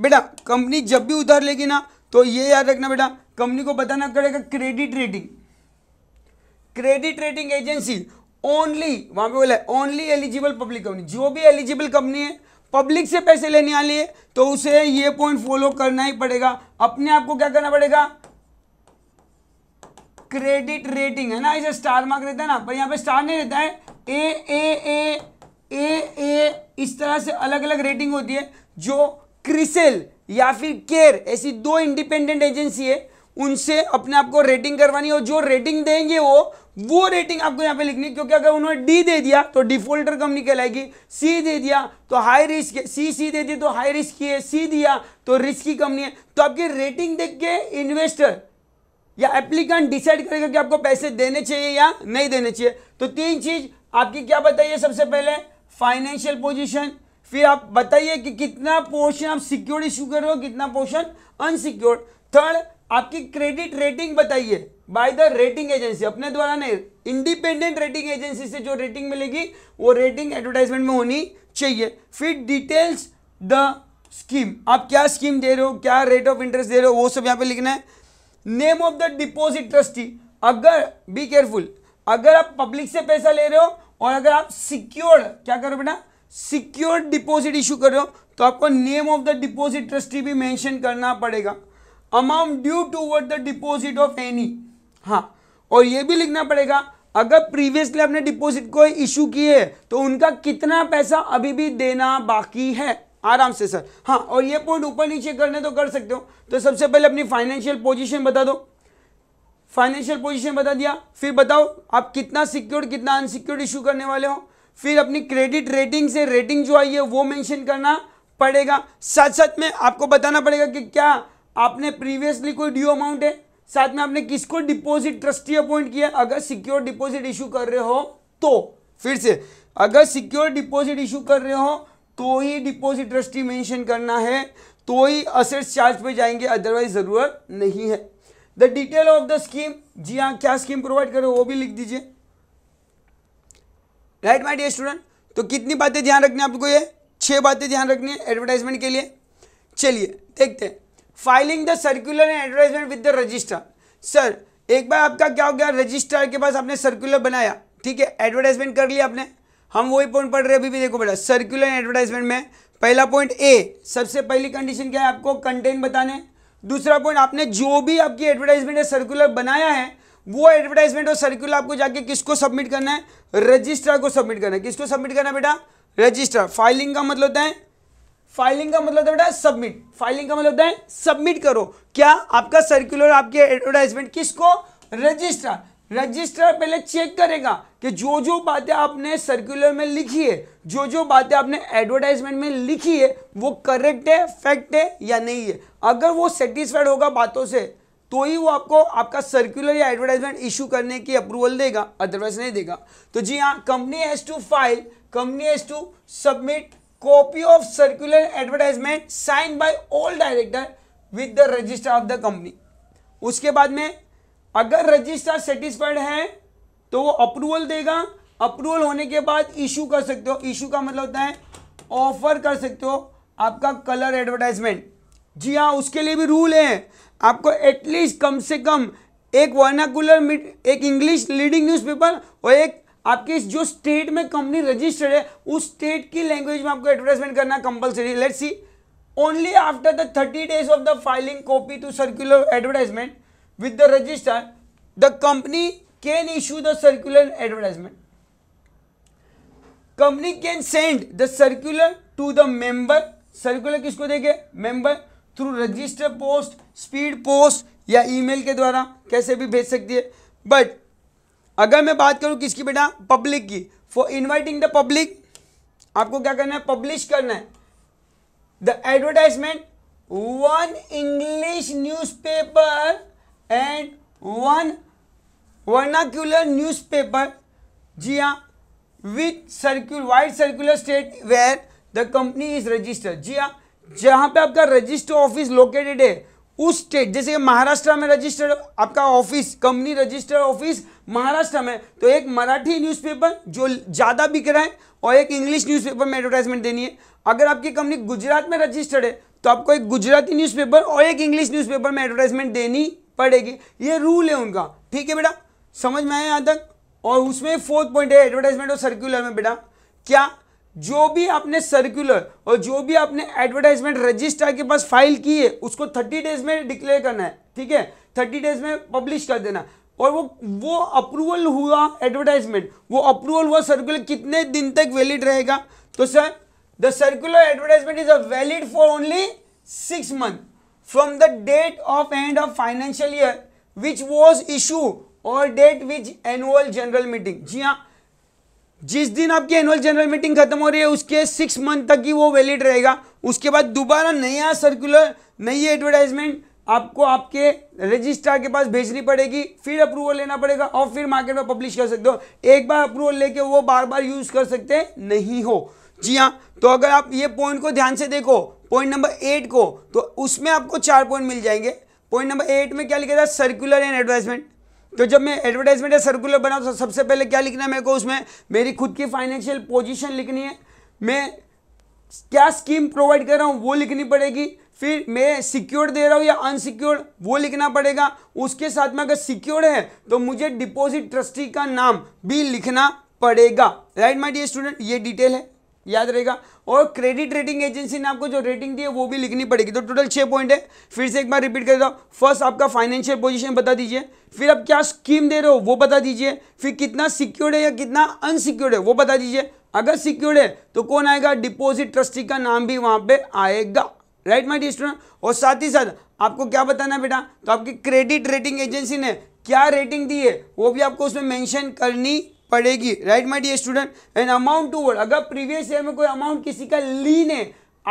A: बेटा कंपनी जब भी उधार लेगी ना तो ये याद रखना बेटा कंपनी को बताना पड़ेगा credit rating credit rating agency only वहां पे बोला है ओनली एलिजिबल पब्लिक कंपनी जो भी एलिजिबल कंपनी है पब्लिक से पैसे लेने वाली है तो उसे ये पॉइंट फॉलो करना ही पड़ेगा अपने आप को क्या करना पड़ेगा क्रेडिट रेटिंग है ना इसे स्टार मार्क रहता है ना पर यहां पे स्टार नहीं रहता है ए ए ए ए ए इस तरह से अलग अलग रेटिंग होती है जो क्रिसेल या फिर केयर ऐसी दो इंडिपेंडेंट एजेंसी है उनसे अपने आप को रेटिंग करवानी और जो रेटिंग देंगे वो वो रेटिंग आपको यहाँ पे लिखनी क्योंकि अगर उन्होंने डी दे दिया तो डिफॉल्टर कंपनी कहलाएगी सी दे दिया तो हाई रिस्क है सी सी दे दी तो हाई रिस्क की है सी दिया तो रिस्क की कंपनी है तो आपकी रेटिंग देख के इन्वेस्टर या एप्लीकेंट डिसाइड करेगा कि आपको पैसे देने चाहिए या नहीं देने चाहिए तो तीन चीज़ आपकी क्या बताइए सबसे पहले फाइनेंशियल पोजिशन फिर आप बताइए कि कितना पोर्शन आप सिक्योर्ड इशू कर रहे हो कितना पोर्शन अनसिक्योर्ड थर्ड आपकी क्रेडिट रेटिंग बताइए बाय द रेटिंग एजेंसी अपने द्वारा नहीं इंडिपेंडेंट रेटिंग एजेंसी से जो रेटिंग मिलेगी वो रेटिंग एडवर्टाइजमेंट में होनी चाहिए फिर डिटेल्स द स्कीम आप क्या स्कीम दे रहे हो क्या रेट ऑफ इंटरेस्ट दे रहे हो वो सब यहाँ पे लिखना है name of the deposit trustee अगर बी केयरफुल अगर आप पब्लिक से पैसा ले रहे हो और अगर आप सिक्योर्ड क्या करो बेटा सिक्योर्ड डिपॉजिट इशू कर रहे हो तो आपको name of the deposit trustee भी मेंशन करना पड़ेगा amount due toward the deposit of any हाँ और ये भी लिखना पड़ेगा अगर प्रीवियसली आपने डिपॉजिट को इशू किए है तो उनका कितना पैसा अभी भी देना बाकी है आराम से सर हाँ और ये पॉइंट ऊपर नीचे करने तो कर सकते हो तो सबसे पहले अपनी फाइनेंशियल पोजीशन बता दो फाइनेंशियल पोजीशन बता दिया फिर बताओ आप कितना सिक्योर्ड कितना अनसिक्योर्ड इशू करने वाले हो फिर अपनी क्रेडिट रेटिंग से रेटिंग जो आई है वो मैंशन करना पड़ेगा साथ साथ में आपको बताना पड़ेगा कि क्या आपने प्रीवियसली कोई ड्यू अमाउंट है साथ में आपने किसको डिपॉजिट ट्रस्टी अपॉइंट किया अगर सिक्योर डिपॉजिट इशू कर रहे हो तो फिर से अगर सिक्योर डिपॉजिट इशू कर रहे हो तो ही डिपॉजिट ट्रस्टी मेंशन करना है तो ही असेट्स चार्ज पे जाएंगे अदरवाइज ज़रूरत नहीं है the detail of the scheme जी हाँ क्या स्कीम प्रोवाइड करो वो भी लिख दीजिए राइट माई डियर स्टूडेंट तो कितनी बातें ध्यान रखनी है आपको ये छह बातें ध्यान रखनी है एडवर्टाइजमेंट के लिए चलिए देखते हैं filing the circular and advertisement with the registrar sir एक बार आपका क्या हो गया रजिस्ट्रार के पास आपने सर्कुलर बनाया ठीक है एडवर्टाइजमेंट कर लिया आपने हम वही पॉइंट पढ़ रहे अभी भी देखो बेटा सर्कुलर एडवर्टाइजमेंट में पहला पॉइंट ए सबसे पहली कंडीशन क्या है आपको कंटेंट बताने दूसरा पॉइंट आपने जो भी आपकी एडवर्टाइजमेंट या सर्कुलर बनाया है वो एडवर्टाइजमेंट और सर्कुलर आपको जाके किसको सबमिट करना है रजिस्ट्रार को सबमिट करना है किसको सबमिट करना है बेटा रजिस्ट्रार फाइलिंग का मतलब होता है फाइलिंग का मतलब बेटा सबमिट फाइलिंग का मतलब है सबमिट करो क्या आपका सर्कुलर आपके एडवर्टाइजमेंट किसको रजिस्ट्रार रजिस्ट्रार पहले चेक करेगा कि जो जो बातें आपने सर्कुलर में लिखी है जो जो बातें आपने एडवर्टाइजमेंट में लिखी है वो करेक्ट है फैक्ट है या नहीं है अगर वो सेटिस्फाइड होगा बातों से तो ही वो आपको आपका सर्कुलर या एडवर्टाइजमेंट इशू करने की अप्रूवल देगा अदरवाइज नहीं देगा तो जी हाँ company has to file company has to submit copy of circular advertisement sign by all director with the register of the company उसके बाद में अगर रजिस्ट्रार सेटिस्फाइड है तो वो अप्रूवल देगा अप्रूवल होने के बाद इशू कर सकते हो इशू का मतलब होता है ऑफर कर सकते हो आपका कलर एडवर्टाइजमेंट जी हाँ उसके लिए भी रूल है आपको एटलीस्ट कम से कम एक वर्नाकुलर एक इंग्लिश लीडिंग न्यूज़पेपर और एक आपके जो स्टेट में कंपनी रजिस्टर्ड है उस स्टेट की लैंग्वेज में आपको एडवर्टाइजमेंट करना compulsory let see only after the thirty days of the filing copy to circular advertisement with the register the company can issue the circular advertisement company can send the circular to the member circular किसको देंगे member through register post speed post या email के द्वारा कैसे भी भेज सकती है बट अगर मैं बात करूँ किसकी बेटा पब्लिक की फॉर इन्वाइटिंग द पब्लिक आपको क्या करना है पब्लिश करना है the advertisement one English newspaper and one vernacular newspaper जी हाँ with circular wide circular state where the company is registered जी हाँ जहाँ पे आपका रजिस्टर ऑफिस लोकेटेड है उस स्टेट जैसे महाराष्ट्र में रजिस्टर्ड आपका office company registered office Maharashtra में तो एक मराठी न्यूज़पेपर जो ज़्यादा बिक रहा है और एक इंग्लिश न्यूज़पेपर में एडवर्टाइजमेंट देनी है अगर आपकी कंपनी गुजरात में रजिस्टर्ड है तो आपको एक गुजराती न्यूज़पेपर और एक इंग्लिश न्यूज़पेपर में एडवर्टाइजमेंट देनी पड़ेगी ये रूल है उनका ठीक है बेटा समझ में आया यहाँ तक और उसमें फोर्थ पॉइंट है एडवर्टाइजमेंट और सर्कुलर में बेटा क्या जो भी आपने सर्कुलर और जो भी आपने एडवर्टाइजमेंट रजिस्ट्रार के पास फाइल की है उसको थर्टी डेज में डिक्लेयर करना है ठीक है थर्टी डेज में पब्लिश कर देना और वो वो अप्रूवल हुआ एडवर्टाइजमेंट वो अप्रूवल हुआ सर्कुलर कितने दिन तक वैलिड रहेगा तो sir the circular advertisement is a valid for only six month from the date of end of financial year which was issue और date which annual general meeting जी हाँ जिस दिन आपकी एनुअल जनरल मीटिंग खत्म हो रही है उसके सिक्स मंथ तक ही वो वैलिड रहेगा उसके बाद दोबारा नया सर्कुलर नई एडवर्टाइजमेंट आपको आपके रजिस्ट्रार के पास भेजनी पड़ेगी फिर अप्रूवल लेना पड़ेगा और फिर मार्केट में पब्लिश कर सकते हो एक बार अप्रूवल लेके वो बार बार यूज़ कर सकते नहीं हो जी हाँ तो अगर आप ये पॉइंट को ध्यान से देखो पॉइंट नंबर एट को तो उसमें आपको चार पॉइंट मिल जाएंगे पॉइंट नंबर एट में क्या लिखा था सर्कुलर एंड एडवर्टाइजमेंट तो जब मैं एडवर्टाइजमेंट या सर्कुलर बनाऊँ तो सबसे पहले क्या लिखना है मेरे को उसमें मेरी खुद की फाइनेंशियल पोजीशन लिखनी है मैं क्या स्कीम प्रोवाइड कर रहा हूँ वो लिखनी पड़ेगी फिर मैं सिक्योर्ड दे रहा हूँ या अनसिक्योर्ड वो लिखना पड़ेगा उसके साथ में अगर सिक्योर्ड है तो मुझे डिपॉजिट ट्रस्टी का नाम भी लिखना पड़ेगा राइट माय डियर स्टूडेंट ये डिटेल है याद रहेगा और क्रेडिट रेटिंग एजेंसी ने आपको जो रेटिंग दी है वो भी लिखनी पड़ेगी तो टोटल छः पॉइंट है फिर से एक बार रिपीट कर दो फर्स्ट आपका फाइनेंशियल पोजीशन बता दीजिए फिर आप क्या स्कीम दे रहे हो वो बता दीजिए फिर कितना सिक्योर्ड है या कितना अनसिक्योर्ड है वो बता दीजिए अगर सिक्योर्ड है तो कौन आएगा डिपॉजिट ट्रस्टी का नाम भी वहाँ पर आएगा राइट माई स्टूडेंट और साथ ही साथ आपको क्या बताना है बेटा तो आपकी क्रेडिट रेटिंग एजेंसी ने क्या रेटिंग दी है वो भी आपको उसमें मेंशन करनी पड़ेगी right my dear student and amount toward अगर प्रीवियस ईयर में कोई अमाउंट किसी का लीन है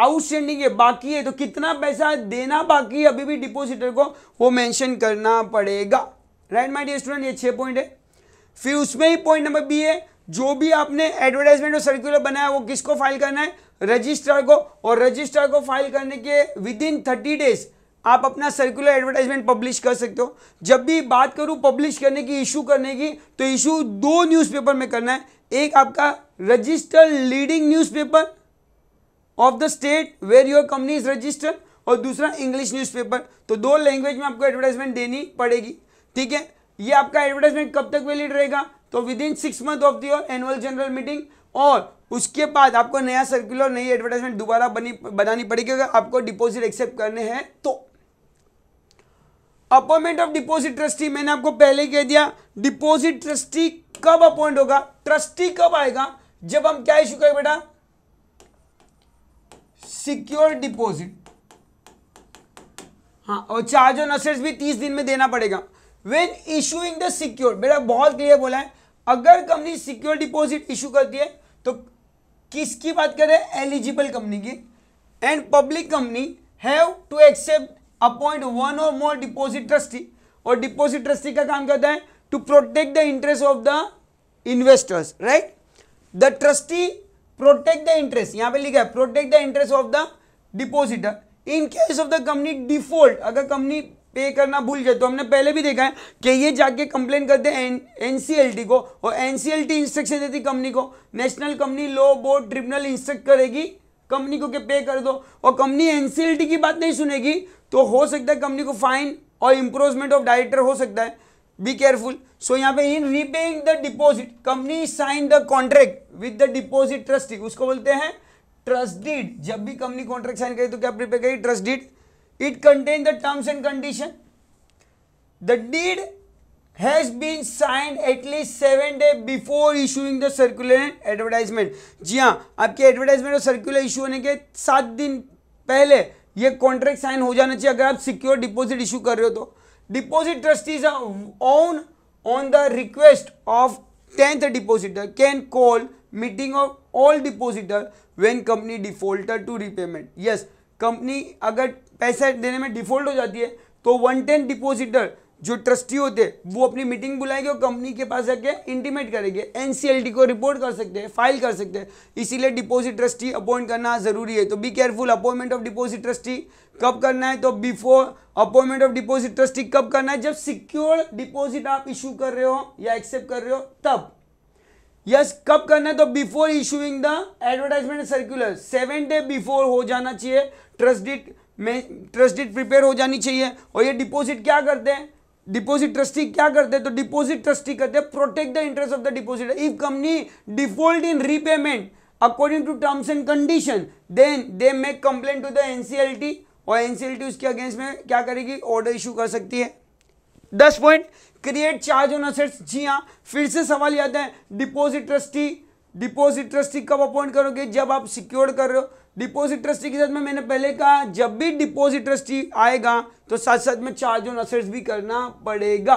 A: आउटस्टैंडिंग है बाकी है तो कितना पैसा देना बाकी है अभी भी डिपोजिटर को वो मेंशन करना पड़ेगा राइट माई डी स्टूडेंट ये छः पॉइंट है फिर उसमें ही पॉइंट नंबर बी है जो भी आपने एडवर्टाइजमेंट और सर्कुलर बनाया वो किसको फाइल करना है रजिस्ट्रार को और रजिस्ट्रार को फाइल करने के विद इन थर्टी डेज आप अपना सर्कुलर एडवर्टाइजमेंट पब्लिश कर सकते हो जब भी बात करूँ पब्लिश करने की इशू करने की तो इशू दो न्यूज़पेपर में करना है एक आपका register leading newspaper of the state where your company is registered और दूसरा इंग्लिश न्यूज़पेपर तो दो लैंग्वेज में आपको एडवर्टाइजमेंट देनी पड़ेगी ठीक है ये आपका एडवर्टाइजमेंट कब तक वैलिड रहेगा तो within six month of the annual general meeting और उसके बाद आपको नया सर्कुलर नई एडवर्टाइजमेंट दोबारा बनी बनानी पड़ेगी अगर आपको डिपॉजिट एक्सेप्ट करने हैं तो अपॉइंटमेंट ऑफ डिपॉजिट ट्रस्टी मैंने आपको पहले कह दिया डिपॉजिट ट्रस्टी कब अपॉइंट होगा ट्रस्टी कब आएगा जब हम क्या इश्यू करें बेटा सिक्योर डिपॉजिट हाँ और चार्ज ऑन असेट्स भी तीस दिन में देना पड़ेगा वेन इशूइंग द सिक्योर बेटा बहुत क्लियर बोला है अगर कंपनी सिक्योर डिपॉजिट इशू करती है तो किसकी बात करें एलिजिबल कंपनी की and public company have to accept appoint one or more deposit trustee और डिपॉजिट ट्रस्टी का काम करता है to protect the interest of the investors right the trustee protect the interest यहां पे लिखा है protect the interest of the depositor in case of the company default अगर कंपनी पे करना भूल जाए तो हमने पहले भी देखा है कि ये जाके कंप्लेन करते हैं एन को और एन इंस्ट्रक्शन देती कंपनी को national company law board tribunal instruct करेगी कंपनी को के पे कर दो और कंपनी एनसीएलटी की बात नहीं सुनेगी तो हो सकता है कंपनी को फाइन और इंप्रूवमेंट ऑफ डायरेक्टर हो सकता है बी केयरफुल सो यहाँ पे in repaying the deposit company sign the contract with the deposit trustee उसको बोलते हैं ट्रस्ट डीड जब भी कंपनी कॉन्ट्रैक्ट साइन करे तो क्या प्रिपेयर करेगी trust deed it contains the terms and condition the deed has been signed at least seven day before issuing the circular and advertisement जी हाँ आपके एडवर्टाइजमेंट और सर्कुलर इशू होने के सात दिन पहले ये कॉन्ट्रैक्ट साइन हो जाना चाहिए अगर आप सिक्योर डिपॉजिट इशू कर रहे हो तो deposit trustees own on the request of tenth depositor can call meeting of all depositor when company defaulter to repayment yes company अगर पैसा देने में डिफॉल्ट हो जाती है तो वन टेन डिपोजिटर जो ट्रस्टी होते हैं वो अपनी मीटिंग बुलाएंगे और कंपनी के पास जाके इंटीमेट करेंगे एनसीएलटी को रिपोर्ट कर सकते हैं फाइल कर सकते हैं इसीलिए डिपॉजिट ट्रस्टी अपॉइंट करना जरूरी है तो be careful appointment of deposit trustee कब करना है तो before appointment of deposit trustee कब करना है जब सिक्योर डिपोजिट आप इशू कर रहे हो या एक्सेप्ट कर रहे हो तब यस yes, कब करना है तो before issuing the advertisement circular seven day before हो जाना चाहिए ट्रस्टी में ट्रस्टी प्रिपेयर हो जानी चाहिए और ये डिपॉजिट क्या करते हैं डिपॉजिट ट्रस्टी क्या करते हैं तो डिपॉजिट ट्रस्टी करते हैं protect the interest of the deposit if company default in repayment according to terms and condition then they make complain to the NCLT और एनसीएलटी उसके अगेंस्ट में क्या करेगी ऑर्डर इश्यू कर सकती है दस point create charge on assets जी हाँ फिर से सवाल याद है डिपॉजिट ट्रस्टी डिपॉजिट ट्रस्टी कब अपॉइंट करोगे जब आप सिक्योर कर रहे हो डिपोजिट ट्रस्टी के साथ में मैंने पहले कहा जब भी डिपोजिट ट्रस्टी आएगा तो साथ साथ में चार्ज ऑन असेट्स भी करना पड़ेगा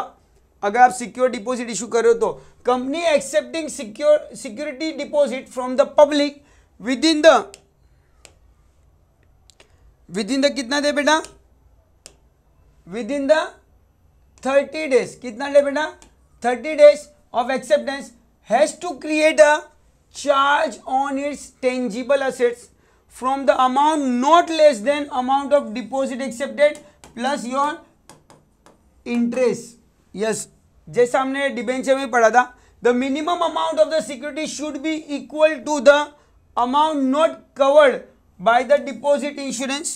A: अगर आप सिक्योर डिपोजिट इशू करो तो company accepting secure security deposit from the public with in the with in the कितना दे बेटा with in the thirty days कितना दे बेटा thirty days of acceptance has to create a charge on its tangible assets from the amount not less than amount of deposit accepted plus your interest yes जैसा हमने debenture में पढ़ा था the minimum amount of the security should be equal to the amount not covered by the deposit insurance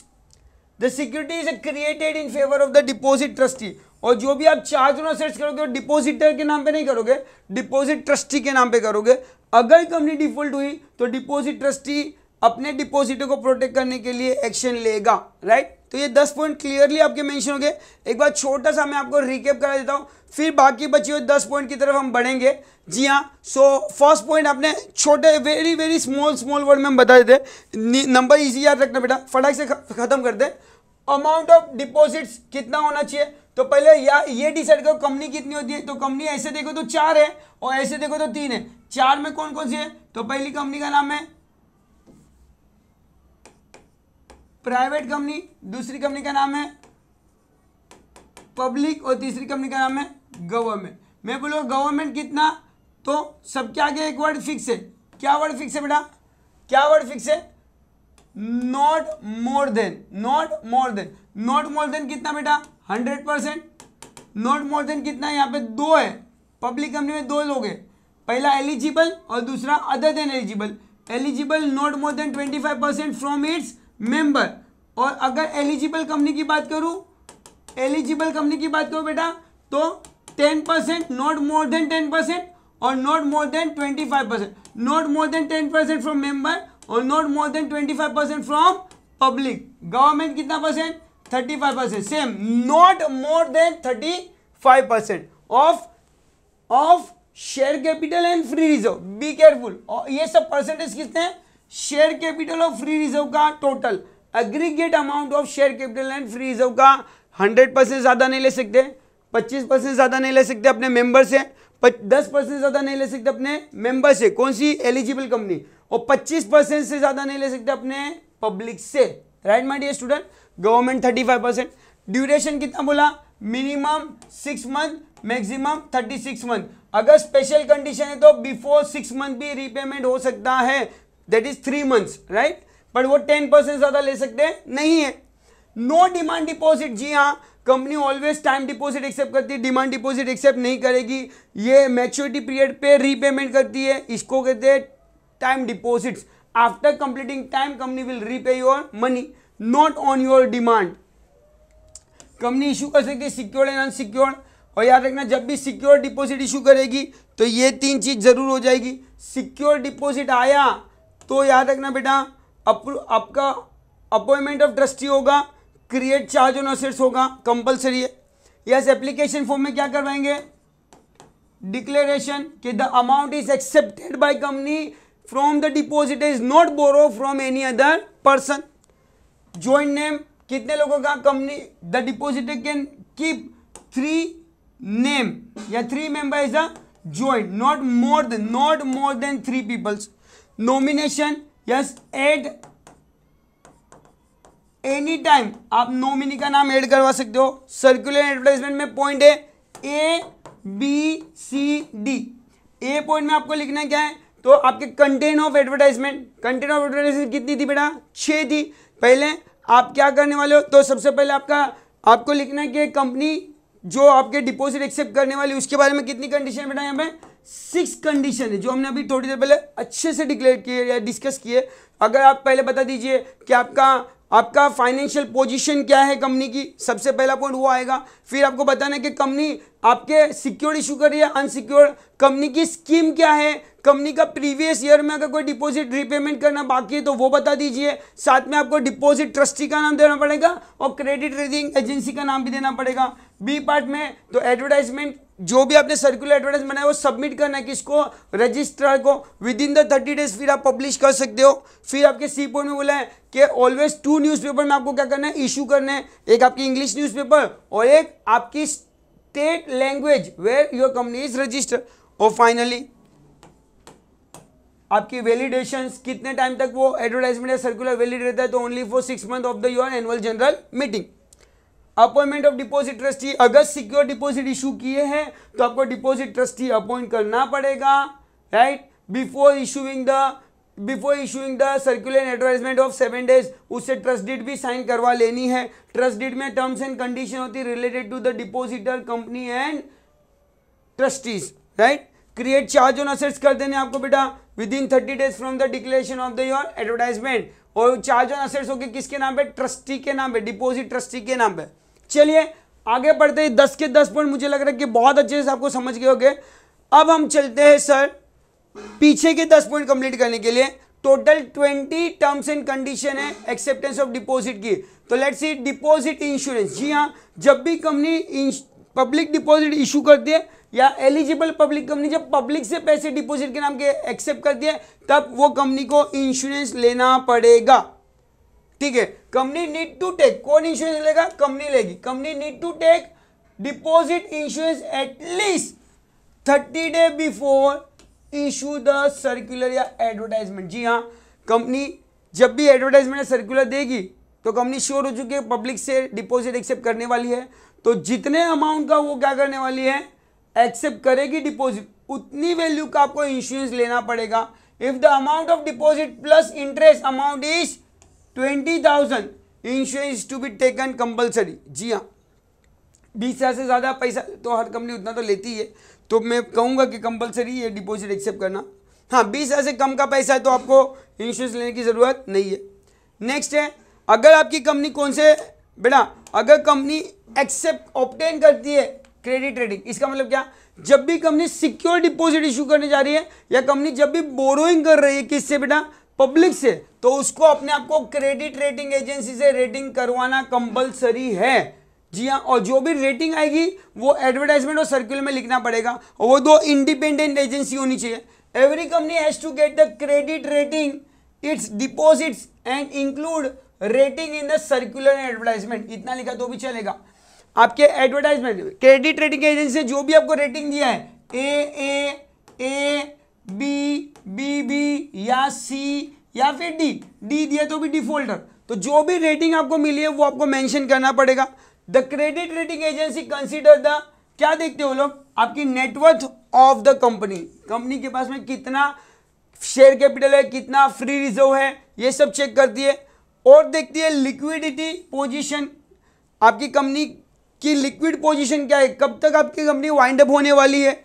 A: the security is created in favor of the deposit trustee और जो भी आप charge ना सर्च करोगे और डिपोजिटर के नाम पे नहीं करोगे डिपॉजिट ट्रस्टी के नाम पे करोगे अगर कंपनी डिफॉल्ट हुई तो डिपॉजिट ट्रस्टी अपने डिपॉजिटों को प्रोटेक्ट करने के लिए एक्शन लेगा राइट तो ये दस पॉइंट क्लियरली आपके मेंशन हो गए एक बार छोटा सा मैं आपको रिकेप करा देता हूँ फिर बाकी बचे हुए दस पॉइंट की तरफ हम बढ़ेंगे जी हाँ सो फर्स्ट पॉइंट आपने छोटे very very small small word में हम बता देते नंबर इजी याद रखना बेटा फटाक से खत्म कर दे अमाउंट ऑफ डिपॉजिट्स कितना होना चाहिए तो पहले या ये डिसाइड करो कंपनी कितनी होती है तो कंपनी ऐसे देखो तो चार है और ऐसे देखो तो तीन है चार में कौन कौन सी है तो पहली कंपनी का नाम है प्राइवेट कंपनी दूसरी कंपनी का नाम है पब्लिक और तीसरी कंपनी का नाम है गवर्नमेंट मैं बोलूँगा गवर्नमेंट कितना तो सबके आगे एक वर्ड फिक्स है क्या वर्ड फिक्स है बेटा क्या वर्ड फिक्स है not more than not more than not more than कितना बेटा hundred percent not more than कितना यहाँ पे दो है पब्लिक कंपनी में दो लोग हैं पहला एलिजिबल और दूसरा other than eligible eligible not more than twenty five percent from its member और अगर एलिजिबल कंपनी की बात करूं एलिजिबल कंपनी की बात करूं बेटा तो ten percent not more than ten percent और not more than twenty five percent not more than ten percent from member और not more than twenty five percent from public government कितना percent thirty five percent same not more than thirty five percent of of share capital and free reserve be careful ये सब percentage कितने हैं share capital of free reserve का total aggregate amount of share capital and free reserve का hundred percent ज़्यादा नहीं ले सकते पच्चीस परसेंट ज़्यादा नहीं ले सकते अपने मेंबर से दस परसेंट ज़्यादा नहीं ले सकते अपने मेंबर से कौन सी एलिजिबल कंपनी और पच्चीस परसेंट से ज़्यादा नहीं ले सकते अपने पब्लिक से right my dear student government thirty five percent duration कितना बोला minimum six month maximum thirty six month अगर स्पेशल कंडीशन है तो बिफोर सिक्स मंथ भी रीपेमेंट हो सकता है that is three months right पर वो टेन परसेंट ज़्यादा ले सकते हैं नहीं है नो डिमांड डिपॉजिट जी हाँ company always time deposit accept करती है डिमांड डिपॉजिट एक्सेप्ट नहीं करेगी ये मैच्योरिटी पीरियड पे रीपेमेंट करती है इसको कहते हैं time deposits after completing time company will repay your money not on your demand company issue कर सकती है सिक्योर्ड एंड अनसिक्योर्ड और याद रखना जब भी सिक्योर डिपॉजिट इशू करेगी तो ये तीन चीज़ ज़रूर हो जाएगी सिक्योर डिपॉजिट आया तो याद रखना बेटा आपका अपॉइंटमेंट ऑफ ट्रस्टी होगा क्रिएट चार्ज ऑन असेट्स होगा कंपलसरी है यस एप्लीकेशन फॉर्म में क्या करवाएंगे डिक्लेरेशन कि the amount is accepted by company from the deposit is not borrow from any other person joint name कितने लोगों का company the deposit can keep three name या three member is a joint not more than not more than three peoples nomination yes add any time आप nominee का नाम add करवा सकते हो सर्कुलर एडवर्टाइजमेंट में पॉइंट है A B C D A point में आपको लिखना क्या है तो आपके content of advertisement content of advertisement कितनी थी बेटा छः थी पहले आप क्या करने वाले हो तो सबसे पहले आपका आपको लिखना है कि कंपनी जो आपके डिपॉजिट एक्सेप्ट करने वाली उसके बारे में कितनी कंडीशन बेटा यहाँ पे सिक्स कंडीशन है जो हमने अभी थोड़ी देर पहले अच्छे से डिक्लेयर किए या डिस्कस किए अगर आप पहले बता दीजिए कि आपका आपका फाइनेंशियल पोजीशन क्या है कंपनी की सबसे पहला पॉइंट वो आएगा फिर आपको बताना है कि कंपनी आपके सिक्योर इशू कर रही है अनसिक्योर कंपनी की स्कीम क्या है कंपनी का प्रीवियस ईयर में अगर कोई डिपॉजिट रीपेमेंट करना बाकी है तो वो बता दीजिए साथ में आपको डिपॉजिट ट्रस्टी का नाम देना पड़ेगा और क्रेडिट रेटिंग एजेंसी का नाम भी देना पड़ेगा बी पार्ट में तो एडवर्टाइजमेंट जो भी आपने सर्कुलर एडवर्टाइज बनाया वो सबमिट करना है किसको रजिस्ट्रार को with in the thirty days फिर आप पब्लिश कर सकते हो फिर आपके सी पॉइंट में बोला है कि ऑलवेज टू न्यूज़पेपर में आपको क्या करना है इशू करना है एक आपकी इंग्लिश न्यूज़पेपर और एक आपकी state language where your company is register और फाइनली आपकी वैलिडेशन कितने टाइम तक वो एडवर्टाइजमेंट या सर्कुलर वैलिड रहता है तो only for six month of the your annual general meeting appointment of deposit trustee अगर सिक्योर डिपॉजिट इशू किए हैं तो आपको डिपॉजिट ट्रस्टी अपॉइंट करना पड़ेगा right before issuing the before issuing the circular advertisement of seven days उससे trust deed भी sign करवा लेनी है ट्रस्ट डीड में टर्म्स एंड कंडीशन होती है related to the depositor company and trustees right create charge on assets कर देने आपको बेटा within thirty days from the declaration of the your advertisement और चार्ज ऑन असेट्स हो गए किसके नाम पे ट्रस्टी के नाम पे डिपोजिट ट्रस्टी के नाम पे चलिए आगे बढ़ते ही दस के दस पॉइंट मुझे लग रहा है कि बहुत अच्छे से आपको समझ गए होंगे अब हम चलते हैं सर पीछे के दस पॉइंट कंप्लीट करने के लिए total twenty terms and condition है एक्सेप्टेंस ऑफ डिपॉजिट की तो लेट्स सी डिपॉजिट इंश्योरेंस जी हाँ जब भी कंपनी पब्लिक डिपॉजिट इशू करती है या एलिजिबल पब्लिक कंपनी जब पब्लिक से पैसे डिपॉजिट के नाम के एक्सेप्ट करती है तब वो कंपनी को इंश्योरेंस लेना पड़ेगा ठीक है कंपनी नीड टू टेक कौन इंश्योरेंस लेगा कंपनी लेगी company need to take deposit insurance at least thirty day before issue the circular या एडवर्टाइजमेंट जी हाँ कंपनी जब भी एडवर्टाइजमेंट या सर्कुलर देगी तो कंपनी श्योर हो चुकी है पब्लिक से डिपॉजिट एक्सेप्ट करने वाली है तो जितने अमाउंट का वो क्या करने वाली है एक्सेप्ट करेगी डिपॉजिट उतनी वैल्यू का आपको इंश्योरेंस लेना पड़ेगा if the amount of deposit plus interest amount is twenty thousand insurance to be taken compulsory जी हाँ बीस हज़ार से ज़्यादा पैसा तो हर कंपनी उतना तो लेती है तो मैं कहूँगा कि कंपलसरी ये डिपॉजिट एक्सेप्ट करना हाँ बीस हज़ार से कम का पैसा है तो आपको इंश्योरेंस लेने की ज़रूरत नहीं है नेक्स्ट है अगर आपकी कंपनी कौन से बेटा अगर कंपनी एक्सेप्ट ऑप्टेन करती है क्रेडिट रेटिंग इसका मतलब क्या जब भी कंपनी सिक्योर डिपॉजिट इशू करने जा रही है या कंपनी जब भी बोरोइंग कर रही है किससे बेटा पब्लिक से तो उसको अपने आप को क्रेडिट रेटिंग एजेंसी से रेटिंग करवाना कंपलसरी है जी हाँ और जो भी रेटिंग आएगी वो एडवर्टाइजमेंट और सर्कुलर में लिखना पड़ेगा और वो दो इंडिपेंडेंट एजेंसी होनी चाहिए every company has to get the credit rating its deposits and include rating in the circular advertisement इतना लिखा तो भी चलेगा आपके एडवर्टाइजमेंट क्रेडिट रेटिंग एजेंसी जो भी आपको रेटिंग दिया है A A A B B B या सी या फिर डी डी दिया तो भी डिफॉल्टर तो जो भी रेटिंग आपको मिली है वो आपको मेंशन करना पड़ेगा the credit rating agency consider the क्या देखते हो लोग आपकी net worth of the company company के पास में कितना शेयर कैपिटल है कितना फ्री रिजर्व है ये सब चेक करती है और देखती है लिक्विडिटी पोजीशन आपकी कंपनी की लिक्विड पोजीशन क्या है कब तक आपकी कंपनी वाइंड अप होने वाली है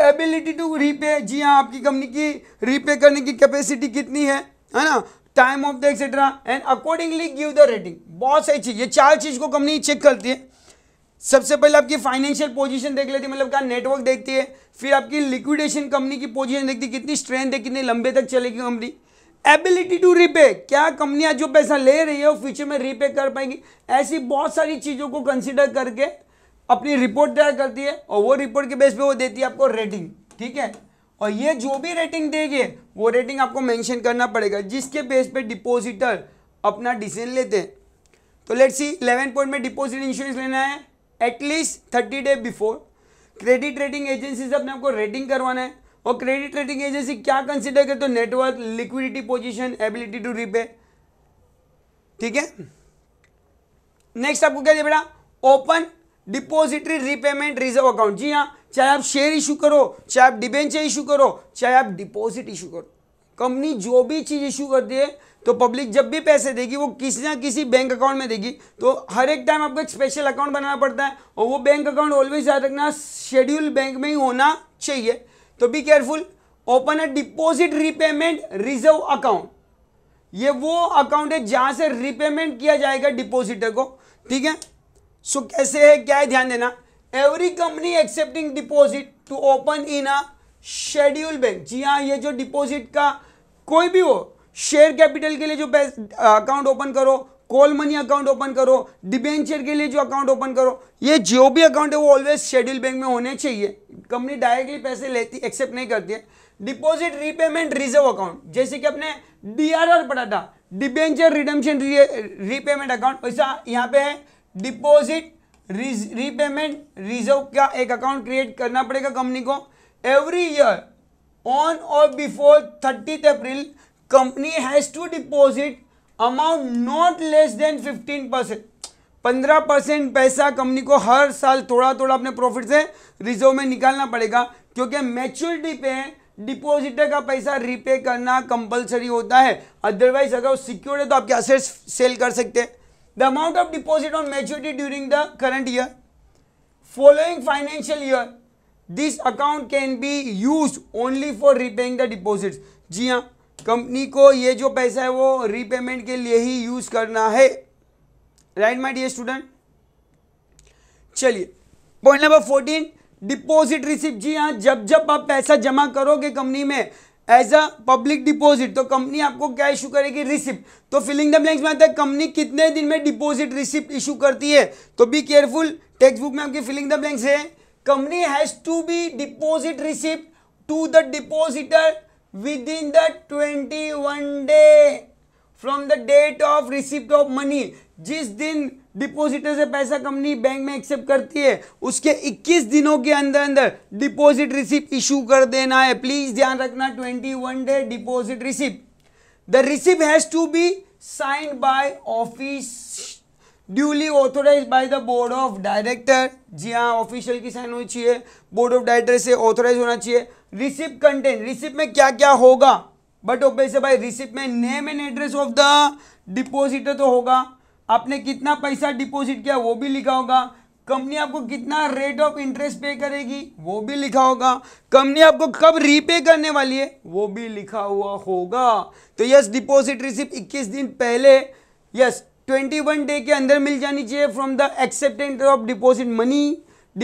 A: एबिलिटी टू रीपे जी हाँ आपकी कंपनी की रीपे करने की कैपेसिटी कितनी है है ना time of the etcetera and accordingly give the rating बहुत सही चीज़ ये चार चीज़ को कंपनी चेक करती है सबसे पहले आपकी फाइनेंशियल पोजीशन देख लेती है मतलब क्या नेटवर्क देखती है फिर आपकी लिक्विडेशन कंपनी की पोजीशन देखती है कितनी स्ट्रेंथ है कितने लंबे तक चलेगी कंपनी एबिलिटी टू रीपे क्या कंपनियां जो पैसा ले रही है वो फ्यूचर में रीपे कर पाएंगी ऐसी बहुत सारी चीज़ों को कंसिडर करके अपनी रिपोर्ट तैयार करती है और वो रिपोर्ट के बेस पे वो देती है आपको रेटिंग ठीक है और ये जो भी रेटिंग देगी वो रेटिंग आपको मेंशन करना पड़ेगा जिसके बेस पे डिपॉजिटर अपना डिसीजन लेते हैं तो लेट सी इलेवन पॉइंट में डिपॉजिट इंश्योरेंस लेना है at least thirty day before credit rating agency से अपने आपको रेटिंग करवाना है और क्रेडिट रेटिंग एजेंसी क्या कंसिडर करते तो network liquidity position ability to repay ठीक है नेक्स्ट आपको क्या बेटा open depository repayment reserve account जी हाँ चाहे आप शेयर इशू करो चाहे आप डिबेंचर इशू करो चाहे आप डिपोजिट इशू करो कंपनी जो भी चीज़ इशू करती है तो पब्लिक जब भी पैसे देगी वो किसी ना किसी बैंक अकाउंट में देगी तो हर एक टाइम आपको एक स्पेशल अकाउंट बनाना पड़ता है और वो बैंक अकाउंट ऑलवेज याद रखना शेड्यूल बैंक में ही होना चाहिए तो be careful open a deposit repayment reserve account ये वो अकाउंट है जहां से रिपेमेंट किया जाएगा डिपोजिटर को ठीक है सो so, कैसे है क्या है ध्यान देना every company accepting deposit to open in a schedule bank जी हाँ ये जो डिपॉजिट का कोई भी हो शेयर कैपिटल के लिए जो अकाउंट ओपन करो कॉल मनी अकाउंट ओपन करो डिबेंचर के लिए जो अकाउंट ओपन करो ये जो भी अकाउंट है वो ऑलवेज शेड्यूल बैंक में होने चाहिए कंपनी डायरेक्टली पैसे लेती एक्सेप्ट नहीं करती है डिपॉजिट रीपेमेंट रिजर्व अकाउंट जैसे कि अपने आर पढ़ा था डिबेंचर रिडम्पशन रीपेमेंट अकाउंट वैसा यहाँ पे है डिपॉजिट रीपेमेंट रिजर्व का एक अकाउंट क्रिएट करना पड़ेगा कंपनी को एवरी ईयर ऑन और before thirtieth April company has to deposit amount not less than fifteen percent पंद्रह परसेंट पैसा कंपनी को हर साल थोड़ा थोड़ा अपने प्रॉफिट से रिजर्व में निकालना पड़ेगा क्योंकि मैच्योरिटी पे डिपॉजिटर का पैसा रिपे करना कंपलसरी होता है अदरवाइज अगर वो सिक्योर्ड है तो आपके असेट्स सेल कर सकते हैं the amount of deposit on maturity during the current year following financial year this account can be used only for repaying the deposits जी हाँ कंपनी को ये जो पैसा है वो रीपेमेंट के लिए ही यूज करना है राइट माय डियर स्टूडेंट चलिए point number fourteen deposit receipt जी हाँ जब जब आप पैसा जमा करोगे कंपनी में एज अ पब्लिक डिपॉजिट तो कंपनी आपको क्या इशू करेगी रिसिप्ट तो फिलिंग द ब्लैंक्स में आता है कंपनी कितने दिन में डिपॉजिट रिसिप्ट इशू करती है तो बी केयरफुल टेक्स्ट बुक में आपकी फिलिंग द ब्लैंक्स है company has to be deposit receipt to the depositor with in the twenty one day from the date of receipt of money जिस दिन depositor से पैसा कंपनी बैंक में accept करती है उसके 21 दिनों के अंदर अंदर डिपॉजिट रिसिप्ट इशू कर देना है प्लीज ध्यान रखना 21 day deposit receipt the receipt has to be sign by office duly authorise by the board of director जी हाँ ऑफिशियल की साइन होनी चाहिए बोर्ड ऑफ डायरेक्टर से ऑथोराइज होना चाहिए रिसिप्ट कंटेंट रिसिप्ट में क्या क्या होगा बट ओबे से भाई रिसिप्ट में name and address of the depositor तो होगा आपने कितना पैसा डिपॉजिट किया वो भी लिखा होगा कंपनी आपको कितना रेट ऑफ इंटरेस्ट पे करेगी वो भी लिखा होगा कंपनी आपको कब रीपे करने वाली है वो भी लिखा हुआ होगा तो यस डिपॉजिट रिसिप्ट 21 दिन पहले यस 21 डे के अंदर मिल जानी चाहिए from the acceptance of deposit money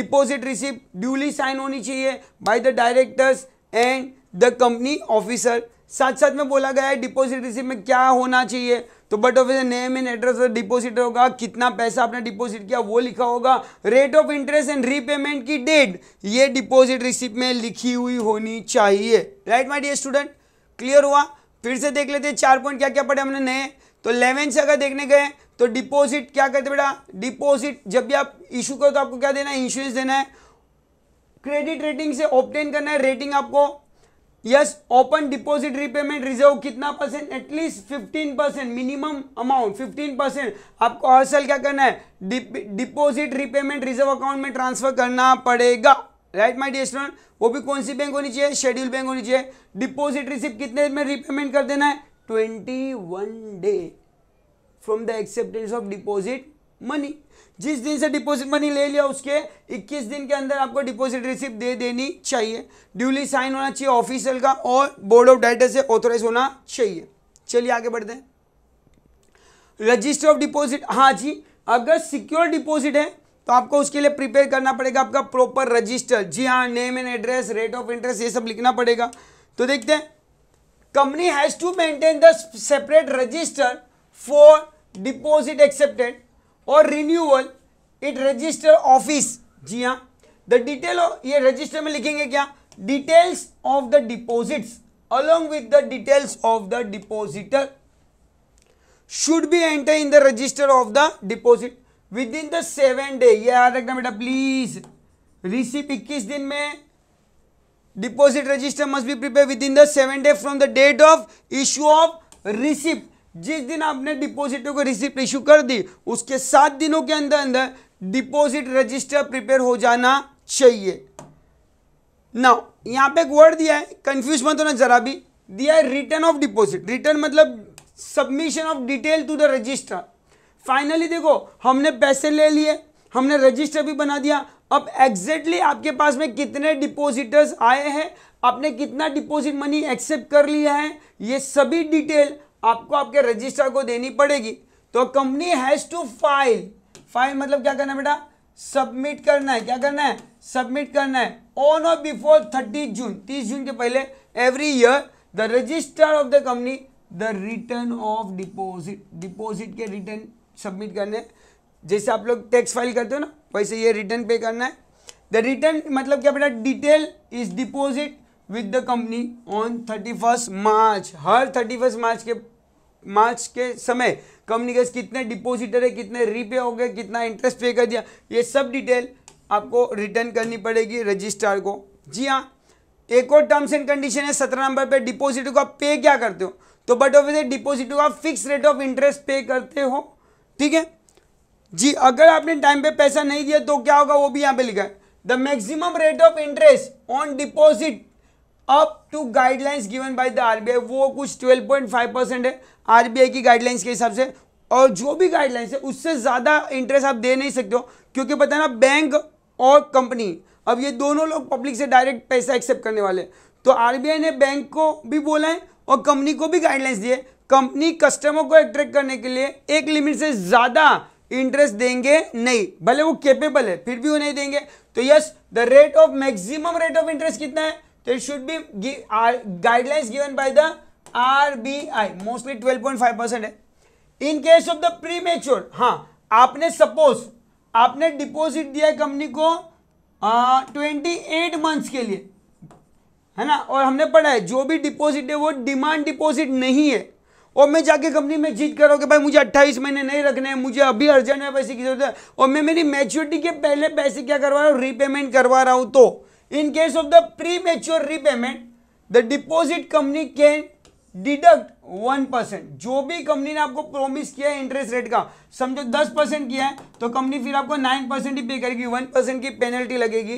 A: deposit receipt duly sign होनी चाहिए by the directors and the company officer साथ साथ में बोला गया है डिपॉजिट रिसिप्ट में क्या होना चाहिए तो but of name and address deposit होगा कितना पैसा आपने डिपॉजिट किया वो लिखा होगा rate of interest and repayment की डेट ये डिपॉजिट रिसीप में लिखी हुई होनी चाहिए right my dear student clear हुआ फिर से देख लेते हैं चार पॉइंट क्या क्या पढ़े हमने नए तो लेवन से अगर देखने गए तो डिपॉजिट क्या करते बेटा डिपॉजिट जब भी आप इशू करो तो आपको क्या देना है इंश्योरेंस देना है क्रेडिट रेटिंग से ऑप्टेन करना है रेटिंग आपको yes open deposit repayment reserve कितना percent at least fifteen percent minimum amount fifteen percent आपको हर साल क्या करना है डिपॉजिट रिपेमेंट रिजर्व अकाउंट में ट्रांसफर करना पड़ेगा राइट माय डियर स्टूडेंट वो भी कौन सी बैंक होनी चाहिए शेड्यूल बैंक होनी चाहिए डिपॉजिट रिसिप्ट कितने में रिपेमेंट कर देना है twenty one day from the acceptance of deposit money जिस दिन से डिपॉजिट मनी ले लिया उसके 21 दिन के अंदर आपको डिपॉजिट रिसिप्ट दे देनी चाहिए ड्यूली साइन होना चाहिए ऑफिसियल का और बोर्ड ऑफ डायरेक्टर से ऑथोराइज होना चाहिए चलिए आगे बढ़ते हैं रजिस्टर ऑफ डिपॉजिट हाँ जी अगर सिक्योर डिपॉजिट है तो आपको उसके लिए प्रिपेयर करना पड़ेगा आपका प्रॉपर रजिस्टर जी हाँ name and address rate of interest ये सब लिखना पड़ेगा तो देखते हैं company has to maintain the separate register for deposit accepted और रिन्यूअल इट रजिस्टर ऑफिस जी हाँ द डिटेल ये रजिस्टर में लिखेंगे क्या details of the deposits with the details of the depositor should be enter in the register of the deposit with in the seven day ये याद रखना बेटा प्लीज रिसीप इक्कीस दिन में deposit register must be prepare with in the seven day from the date of issue of receipt जिस दिन आपने डिपॉजिटों को रिसिप्ट इशू कर दी उसके सात दिनों के अंदर अंदर डिपॉजिट रजिस्टर प्रिपेयर हो जाना चाहिए ना यहाँ पे एक वर्ड दिया है कंफ्यूज मत होना जरा भी दिया है रिटर्न ऑफ डिपॉजिट रिटर्न मतलब submission of detail to the register finally देखो हमने पैसे ले लिए हमने रजिस्टर भी बना दिया अब एग्जैक्टली आपके पास में कितने डिपॉजिटर्स आए हैं आपने कितना डिपॉजिट मनी एक्सेप्ट कर लिया है ये सभी डिटेल आपको आपके रजिस्टर को देनी पड़ेगी तो company has to file file मतलब क्या करना है बेटा सबमिट करना है क्या करना है सबमिट करना है ऑन और बिफोर थर्टी जून तीस जून के पहले every year the register of the company the return of deposit deposit के रिटर्न सबमिट करने जैसे आप लोग टैक्स फाइल करते हो ना वैसे ये रिटर्न पे करना है द रिटर्न मतलब क्या बेटा detail is deposit with the company on thirty first March हर थर्टी फर्स्ट मार्च के मार्च के समय कंपनी के कितने डिपोजिटर है कितने रीपे हो गए कितना इंटरेस्ट पे कर दिया ये सब डिटेल आपको रिटर्न करनी पड़ेगी रजिस्ट्रार को जी हाँ एक और टर्म्स एंड कंडीशन है सत्रह नंबर पे डिपोजिट को आप पे क्या करते हो तो बट ऑफ डिपोजिट को आप फिक्स रेट ऑफ इंटरेस्ट पे करते हो ठीक है जी अगर आपने टाइम पे पैसा नहीं दिया तो क्या होगा वो भी यहाँ पे लिखा है the maximum rate of interest on deposit up to guidelines given by the RBI वो कुछ 12.5 परसेंट है आरबीआई की गाइडलाइंस के हिसाब से और जो भी गाइडलाइंस है उससे ज़्यादा इंटरेस्ट आप दे नहीं सकते हो क्योंकि पता ना बैंक और कंपनी अब ये दोनों लोग पब्लिक से डायरेक्ट पैसा एक्सेप्ट करने वाले तो आर ने बैंक को भी बोला है और कंपनी को भी गाइडलाइंस दिए कंपनी कस्टमर को अट्रैक्ट करने के लिए एक लिमिट से ज़्यादा इंटरेस्ट देंगे नहीं भले वो केपेबल है फिर भी वो नहीं देंगे तो yes the rate of maximum rate of interest कितना है there should be give, uh, guidelines given by the RBI mostly 12.5 percent है in case of the mature हाँ आपने suppose आपने deposit दिया है कंपनी को ट्वेंटी एट मंथ्स के लिए है ना और हमने पढ़ा है जो भी डिपॉजिट है वो डिमांड डिपॉजिट नहीं है और मैं जाके कंपनी में जीत करो कि भाई मुझे 28 महीने नहीं रखने हैं मुझे अभी अर्जेंट में पैसे की जरूरत है और मैं मेरी मैच्योरिटी के पहले पैसे क्या करवा रहा हूँ रीपेमेंट करवा रहा हूँ तो In case of the premature repayment, the deposit company can deduct one percent जो भी कंपनी ने आपको प्रॉमिस किया है इंटरेस्ट रेट का समझो दस परसेंट किया है तो कंपनी फिर आपको नाइन परसेंट ही पे करेगी वन परसेंट की पेनल्टी लगेगी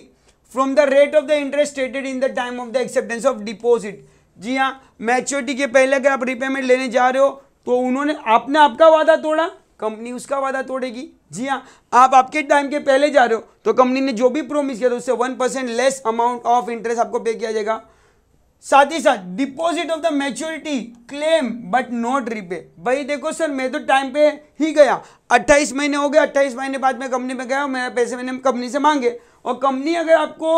A: from the rate of the interest stated in the time of the acceptance of deposit जी हाँ मैच्योरिटी के पहले अगर आप रिपेमेंट लेने जा रहे हो तो उन्होंने आपने आपका वादा तोड़ा कंपनी उसका वादा तोड़ेगी जी हाँ आप आपके टाइम के पहले जा रहे हो तो कंपनी ने जो भी प्रोमिस किया था उससे one percent less amount of interest आपको पे किया जाएगा साथ ही साथ deposit of the maturity claim but not repay भाई देखो सर मैं तो टाइम पे ही गया 28 महीने हो गए 28 महीने बाद मैं कंपनी में गया मेरे पैसे मैंने कंपनी से मांगे और कंपनी अगर आपको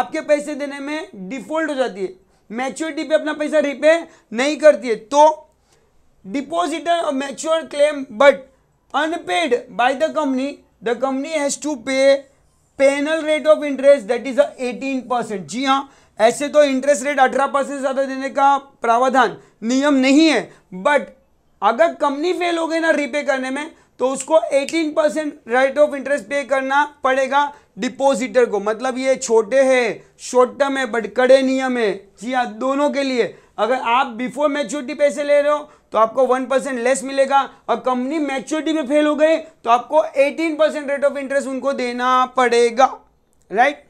A: आपके पैसे देने में डिफॉल्ट हो जाती है मैच्योरिटी पे अपना पैसा रिपे नहीं करती है तो डिपॉजिटर और mature claim but unpaid by the company the company has to pay penal rate of interest that is eighteen percent जी हाँ ऐसे तो इंटरेस्ट रेट अठारह परसेंट ज़्यादा देने का प्रावधान नियम नहीं है बट अगर कंपनी फेल हो गई ना रीपे करने में तो उसको 18 परसेंट रेट ऑफ इंटरेस्ट पे करना पड़ेगा डिपॉजिटर को मतलब ये छोटे है शॉर्ट टर्म है बट कड़े नियम है जी हाँ दोनों के लिए अगर आप बिफोर मेच्योरिटी पैसे ले रहे हो तो आपको वन परसेंट लेस मिलेगा और कंपनी मैच्योरिटी में फेल हो गए तो आपको eighteen percent rate of interest उनको देना पड़ेगा राइट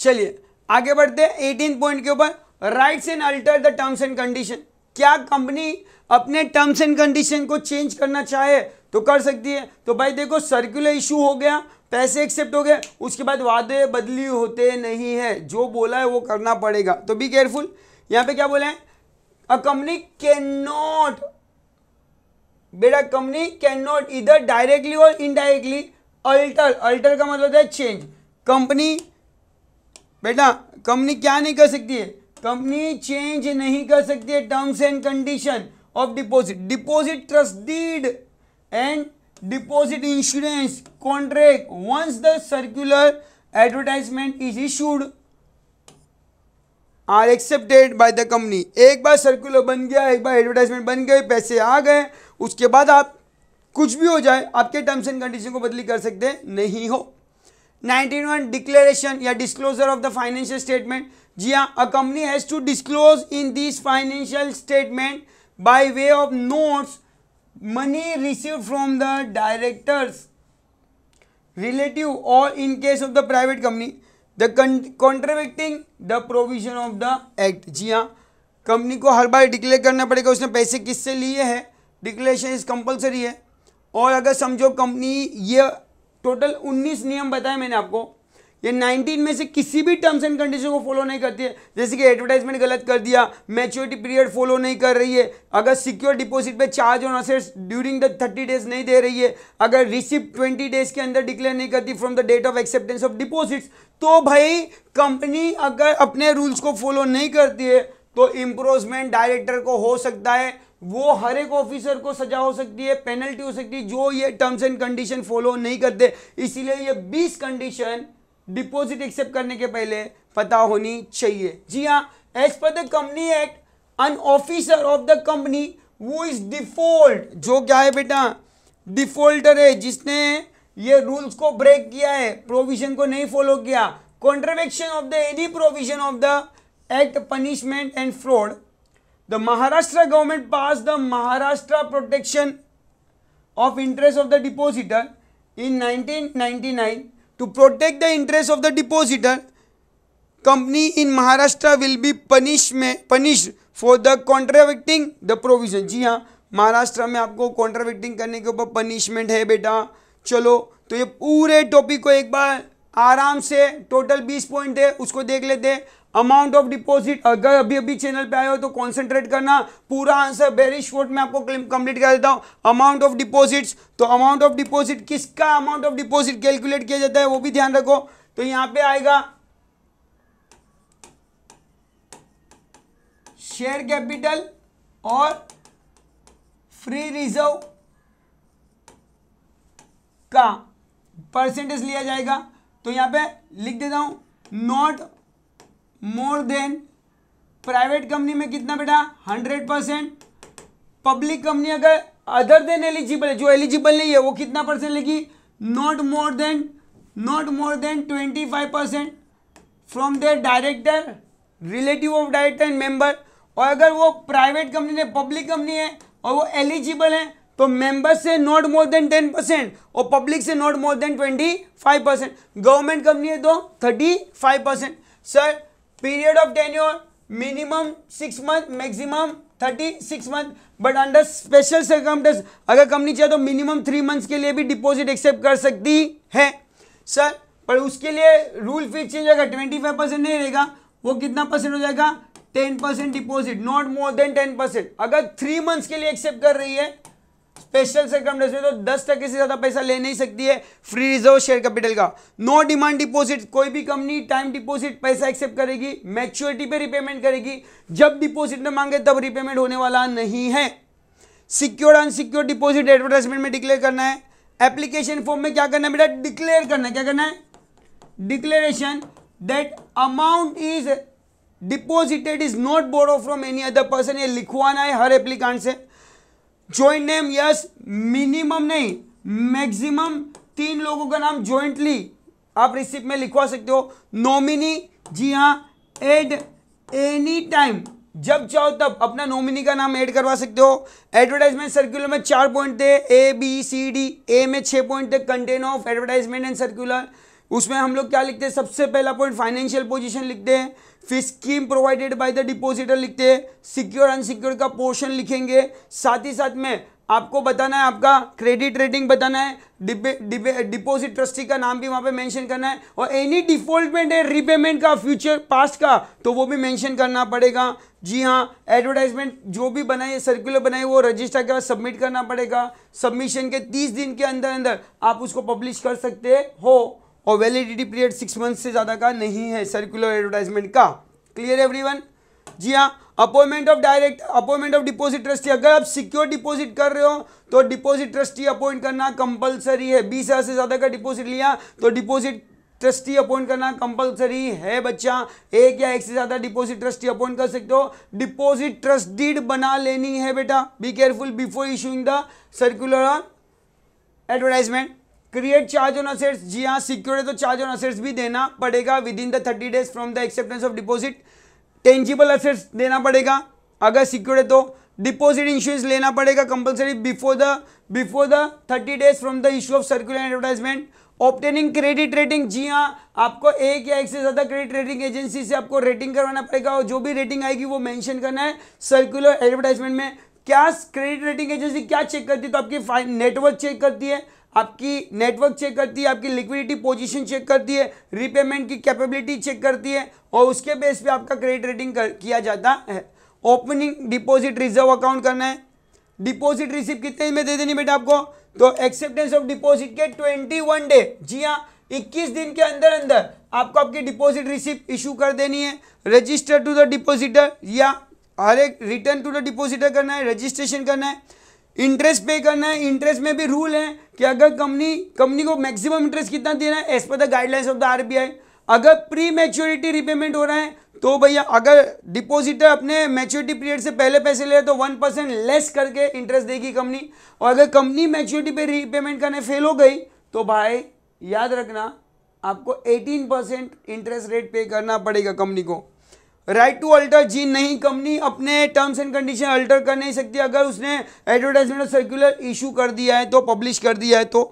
A: चलिए आगे बढ़ते हैं एटीन पॉइंट के ऊपर rights and alter the terms and condition क्या कंपनी अपने टर्म्स एंड कंडीशन को चेंज करना चाहे तो कर सकती है तो भाई देखो सर्कुलर इशू हो गया पैसे एक्सेप्ट हो गए उसके बाद वादे बदली होते नहीं है जो बोला है वो करना पड़ेगा तो बी केयरफुल यहाँ पे क्या बोला है अ कंपनी कैन नॉट बेटा कंपनी कैन नॉट इधर डायरेक्टली और इनडायरेक्टली अल्टर अल्टर का मतलब है चेंज कंपनी बेटा कंपनी क्या नहीं कर सकती है कंपनी चेंज नहीं कर सकती है terms and condition of deposit deposit trust deed and deposit insurance contract once the circular advertisement is issued are accepted by the company एक बार सर्कुलर बन गया एक बार एडवर्टाइजमेंट बन गए पैसे आ गए उसके बाद आप कुछ भी हो जाए आपके टर्म्स एंड कंडीशन को बदली कर सकते नहीं हो वन डिक्लेरेशन या disclosure of the financial statement जी हाँ a company has to disclose in this financial statement by way of notes money receive from the directors relative और in case of the private company the contravening the provision of the act जी हाँ company को हर बार declare करना पड़ेगा उसने पैसे किससे लिए हैं डिक्लेरेशन इज कंपल्सरी है और अगर समझो कंपनी ये टोटल 19 नियम बताए मैंने आपको ये 19 में से किसी भी टर्म्स एंड कंडीशन को फॉलो नहीं करती है जैसे कि एडवर्टाइजमेंट गलत कर दिया मेच्योरिटी पीरियड फॉलो नहीं कर रही है अगर सिक्योर डिपॉजिट पे charge on assets during the thirty days नहीं दे रही है अगर रिसिप्ट ट्वेंटी डेज के अंदर डिक्लेयर नहीं करती from the date of acceptance of deposits तो भाई कंपनी अगर अपने रूल्स को फॉलो नहीं करती है तो इम्प्रोवमेंट डायरेक्टर को हो सकता है वो हर एक ऑफिसर को सजा हो सकती है पेनल्टी हो सकती है जो ये टर्म्स एंड कंडीशन फॉलो नहीं करते इसीलिए ये बीस कंडीशन डिपॉजिट एक्सेप्ट करने के पहले पता होनी चाहिए जी हाँ एज पर the company act an officer of the company वो इज डिफॉल्ट जो क्या है बेटा डिफॉल्टर है जिसने ये रूल्स को ब्रेक किया है प्रोविजन को नहीं फॉलो किया contravention of the any provision of the act punishment and fraud the Maharashtra government pass the Maharashtra protection of interest of the depositor in nineteen ninety nine to protect the interest of the depositor company in maharashtra will be punished punished for the contradicting the provision जी हाँ महाराष्ट्र में आपको कॉन्ट्राविक्टिंग करने के ऊपर punishment है बेटा चलो तो ये पूरे टॉपिक को एक बार आराम से टोटल 20 पॉइंट है उसको देख लेते हैं अमाउंट ऑफ डिपॉजिट अगर अभी अभी चैनल पे आए हो तो कॉन्सेंट्रेट करना पूरा आंसर वेरी शॉर्ट में आपको कंप्लीट कर देता हूँ अमाउंट ऑफ डिपॉजिट्स तो अमाउंट ऑफ डिपॉजिट किसका अमाउंट ऑफ डिपॉजिट कैलकुलेट किया जाता है वो भी ध्यान रखो तो यहां पे आएगा शेयर कैपिटल और फ्री रिजर्व का परसेंटेज लिया जाएगा तो यहां पे लिख देता हूं not more than private company में कितना बेटा हंड्रेड परसेंट पब्लिक कंपनी अगर अदर देन एलिजिबल है जो एलिजिबल नहीं है वो कितना परसेंट लेगी not more than not more than twenty five percent from there director relative of director and member और अगर वो प्राइवेट कंपनी है पब्लिक कंपनी है और वो एलिजिबल है तो मेंबर से not more than ten percent और पब्लिक से not more than twenty five percent government company है तो thirty five percent sir period of tenure minimum six month maximum thirty six month but under special circumstance अगर company चाहे तो minimum three months के लिए भी deposit accept कर सकती है सर पर उसके लिए रूल फिर चेंज होगा ट्वेंटी फाइव परसेंट नहीं रहेगा वो कितना परसेंट हो जाएगा ten percent deposit not more than ten percent अगर थ्री मंथ्स के लिए एक्सेप्ट कर रही है स्पेशल में तो दस टके से ज्यादा पैसा ले नहीं सकती है फ्री रिजर्व शेयर कैपिटल का नो डिमांड डिपॉजिट कोई भी कंपनी टाइम डिपॉजिट पैसा एक्सेप्ट करेगी मैच्योरिटी पे रिपेमेंट करेगी जब डिपॉजिट में मांगे तब रिपेमेंट होने वाला नहीं है सिक्योर अनसिक्योर डिपॉजिट एडवर्टाइजमेंट में डिक्लेयर करना है एप्लीकेशन फॉर्म में क्या करना है बेटा डिक्लेयर करना है क्या करना है declaration that amount is deposited is not borrow from any other person ये लिखवाना है हर एप्लीकांट से ज्वाइंट नेम यस मिनिमम नहीं मैक्सिमम तीन लोगों का नाम ज्वाइंटली आप रिसिप्ट में लिखवा सकते हो नॉमिनी जी हाँ एड एनी टाइम जब चाहो तब अपना नॉमिनी का नाम ऐड करवा सकते हो एडवर्टाइजमेंट सर्कुलर में चार पॉइंट थे ए बी सी डी ए में छः पॉइंट थे content of advertisement and circular उसमें हम लोग क्या लिखते हैं सबसे पहला पॉइंट फाइनेंशियल पोजीशन लिखते हैं फिर scheme provided by the depositor लिखते हैं सिक्योर अनसिक्योर का पोर्शन लिखेंगे साथ ही साथ में आपको बताना है आपका क्रेडिट रेटिंग बताना है डिपॉजिट ट्रस्टी का नाम भी वहाँ पे मेंशन करना है और एनी डिफॉल्टमेंट है रिपेमेंट का फ्यूचर पास्ट का तो वो भी मेंशन करना पड़ेगा जी हाँ एडवर्टाइजमेंट जो भी बनाए सर्कुलर बनाए वो रजिस्टर के बाद सबमिट करना पड़ेगा सबमिशन के तीस दिन के अंदर अंदर आप उसको पब्लिश कर सकते हो और वैलिडिटी पीरियड सिक्स मंथ से ज़्यादा का नहीं है सर्कुलर एडवर्टाइजमेंट का क्लियर एवरीवन जी हाँ appointment of direct appointment of deposit trustee अगर आप सिक्योर डिपॉजिट कर रहे हो तो डिपॉजिट ट्रस्टी अपॉइंट करना कंपलसरी है बीस हज़ार से ज़्यादा का डिपॉजिट लिया तो डिपॉजिट ट्रस्टी अपॉइंट करना कंपलसरी है बच्चा एक या एक से ज़्यादा डिपॉजिट ट्रस्टी अपॉइंट कर सकते हो डिपॉजिट ट्रस्ट डीड बना लेनी है बेटा be careful before issuing the circular advertisement create charge on assets जी हाँ सिक्योर है तो चार्ज ऑन असेट्स भी देना पड़ेगा with in the thirty days from the acceptance of deposit tangible assets देना पड़ेगा अगर सिक्योर है तो डिपॉजिट इंश्योरेंस लेना पड़ेगा compulsory before the before the thirty days from the issue of circular advertisement obtaining credit rating जी हाँ आपको एक या एक से ज़्यादा क्रेडिट रेटिंग एजेंसी से आपको रेटिंग करवाना पड़ेगा और जो भी रेटिंग आएगी वो मैंशन करना है सर्कुलर एडवर्टाइजमेंट में क्या क्रेडिट रेटिंग एजेंसी क्या चेक करती है तो आपकी नेटवर्क चेक करती है आपकी नेटवर्क चेक करती है आपकी लिक्विडिटी पोजीशन चेक करती है रिपेमेंट की कैपेबिलिटी चेक करती है और उसके बेस पे आपका क्रेडिट रेटिंग कर, किया जाता है ओपनिंग डिपॉजिट रिजर्व अकाउंट करना है डिपॉजिट रिसिप्ट कितने में दे देनी बेटा आपको तो एक्सेप्टेंस ऑफ डिपॉजिट के ट्वेंटी वन डे जी हाँ इक्कीस दिन के अंदर अंदर आपको आपकी डिपॉजिट रिसिप्ट इशू कर देनी है रजिस्टर टू द डिपोजिटर या हर एक रिटर्न टू द डिपोजिटर करना है रजिस्ट्रेशन करना है इंटरेस्ट पे करना है इंटरेस्ट में भी रूल है कि अगर कंपनी कंपनी को मैक्सिमम इंटरेस्ट कितना देना है एज पर the guidelines of the RBI अगर प्री मैच्योरिटी रिपेमेंट हो रहा है तो भैया अगर डिपॉजिटर अपने मैच्योरिटी पीरियड से पहले पैसे ले तो वन परसेंट लेस करके इंटरेस्ट देगी कंपनी और अगर कंपनी मैच्योरिटी पे रीपेमेंट करने फेल हो गई तो भाई याद रखना आपको 18 परसेंट इंटरेस्ट रेट पे करना पड़ेगा कंपनी को राइट टू अल्टर जी नहीं कंपनी अपने टर्म्स एंड कंडीशन अल्टर कर नहीं सकती अगर उसने एडवर्टाइजमेंट और सर्कुलर इशू कर दिया है तो पब्लिश कर दिया है तो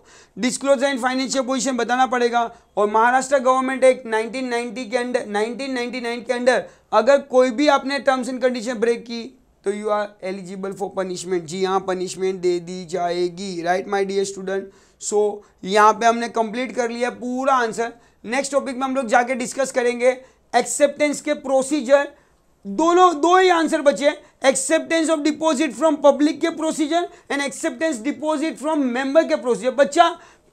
A: डिस्क्लोज एंड फाइनेंशियल पोजीशन बताना पड़ेगा और महाराष्ट्र गवर्नमेंट एक्ट 1990 के अंडर 1999 के अंडर अगर कोई भी आपने टर्म्स एंड कंडीशन ब्रेक की तो you are eligible for punishment जी हाँ पनिशमेंट दे दी जाएगी right my dear student so यहाँ पे हमने कंप्लीट कर लिया पूरा आंसर नेक्स्ट टॉपिक में हम लोग जाके डिस्कस करेंगे एक्सेप्टेंस के प्रोसीजर दोनों दो ही आंसर बचे acceptance of deposit from public के procedure and acceptance deposit from member के प्रोसीजर बच्चा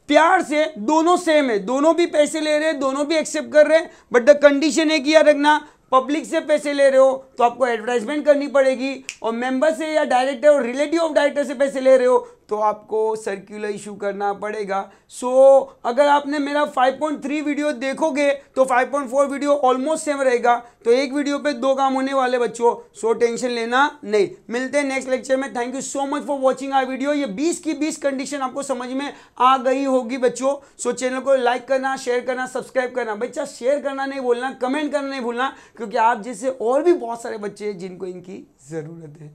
A: प्यार से दोनों सेम है दोनों भी पैसे ले रहे हैं दोनों भी एक्सेप्ट कर रहे हैं बट द कंडीशन है कि यार रखना पब्लिक से पैसे ले रहे हो तो आपको एडवर्टाइजमेंट करनी पड़ेगी और मेंबर से या डायरेक्टर और रिलेटिव ऑफ डायरेक्टर से पैसे ले रहे हो तो आपको सर्क्यूलर इशू करना पड़ेगा सो so, अगर आपने मेरा 5.3 वीडियो देखोगे तो 5.4 वीडियो ऑलमोस्ट सेम रहेगा तो एक वीडियो पे दो काम होने वाले बच्चों सो so, टेंशन लेना नहीं मिलते हैं नेक्स्ट लेक्चर में thank you so much for watching our video ये 20 की 20 कंडीशन आपको समझ में आ गई होगी बच्चों सो so, चैनल को लाइक करना शेयर करना सब्सक्राइब करना बच्चा शेयर करना नहीं बोलना कमेंट करना नहीं भूलना क्योंकि आप जैसे और भी बहुत सारे बच्चे हैं जिनको इनकी ज़रूरत है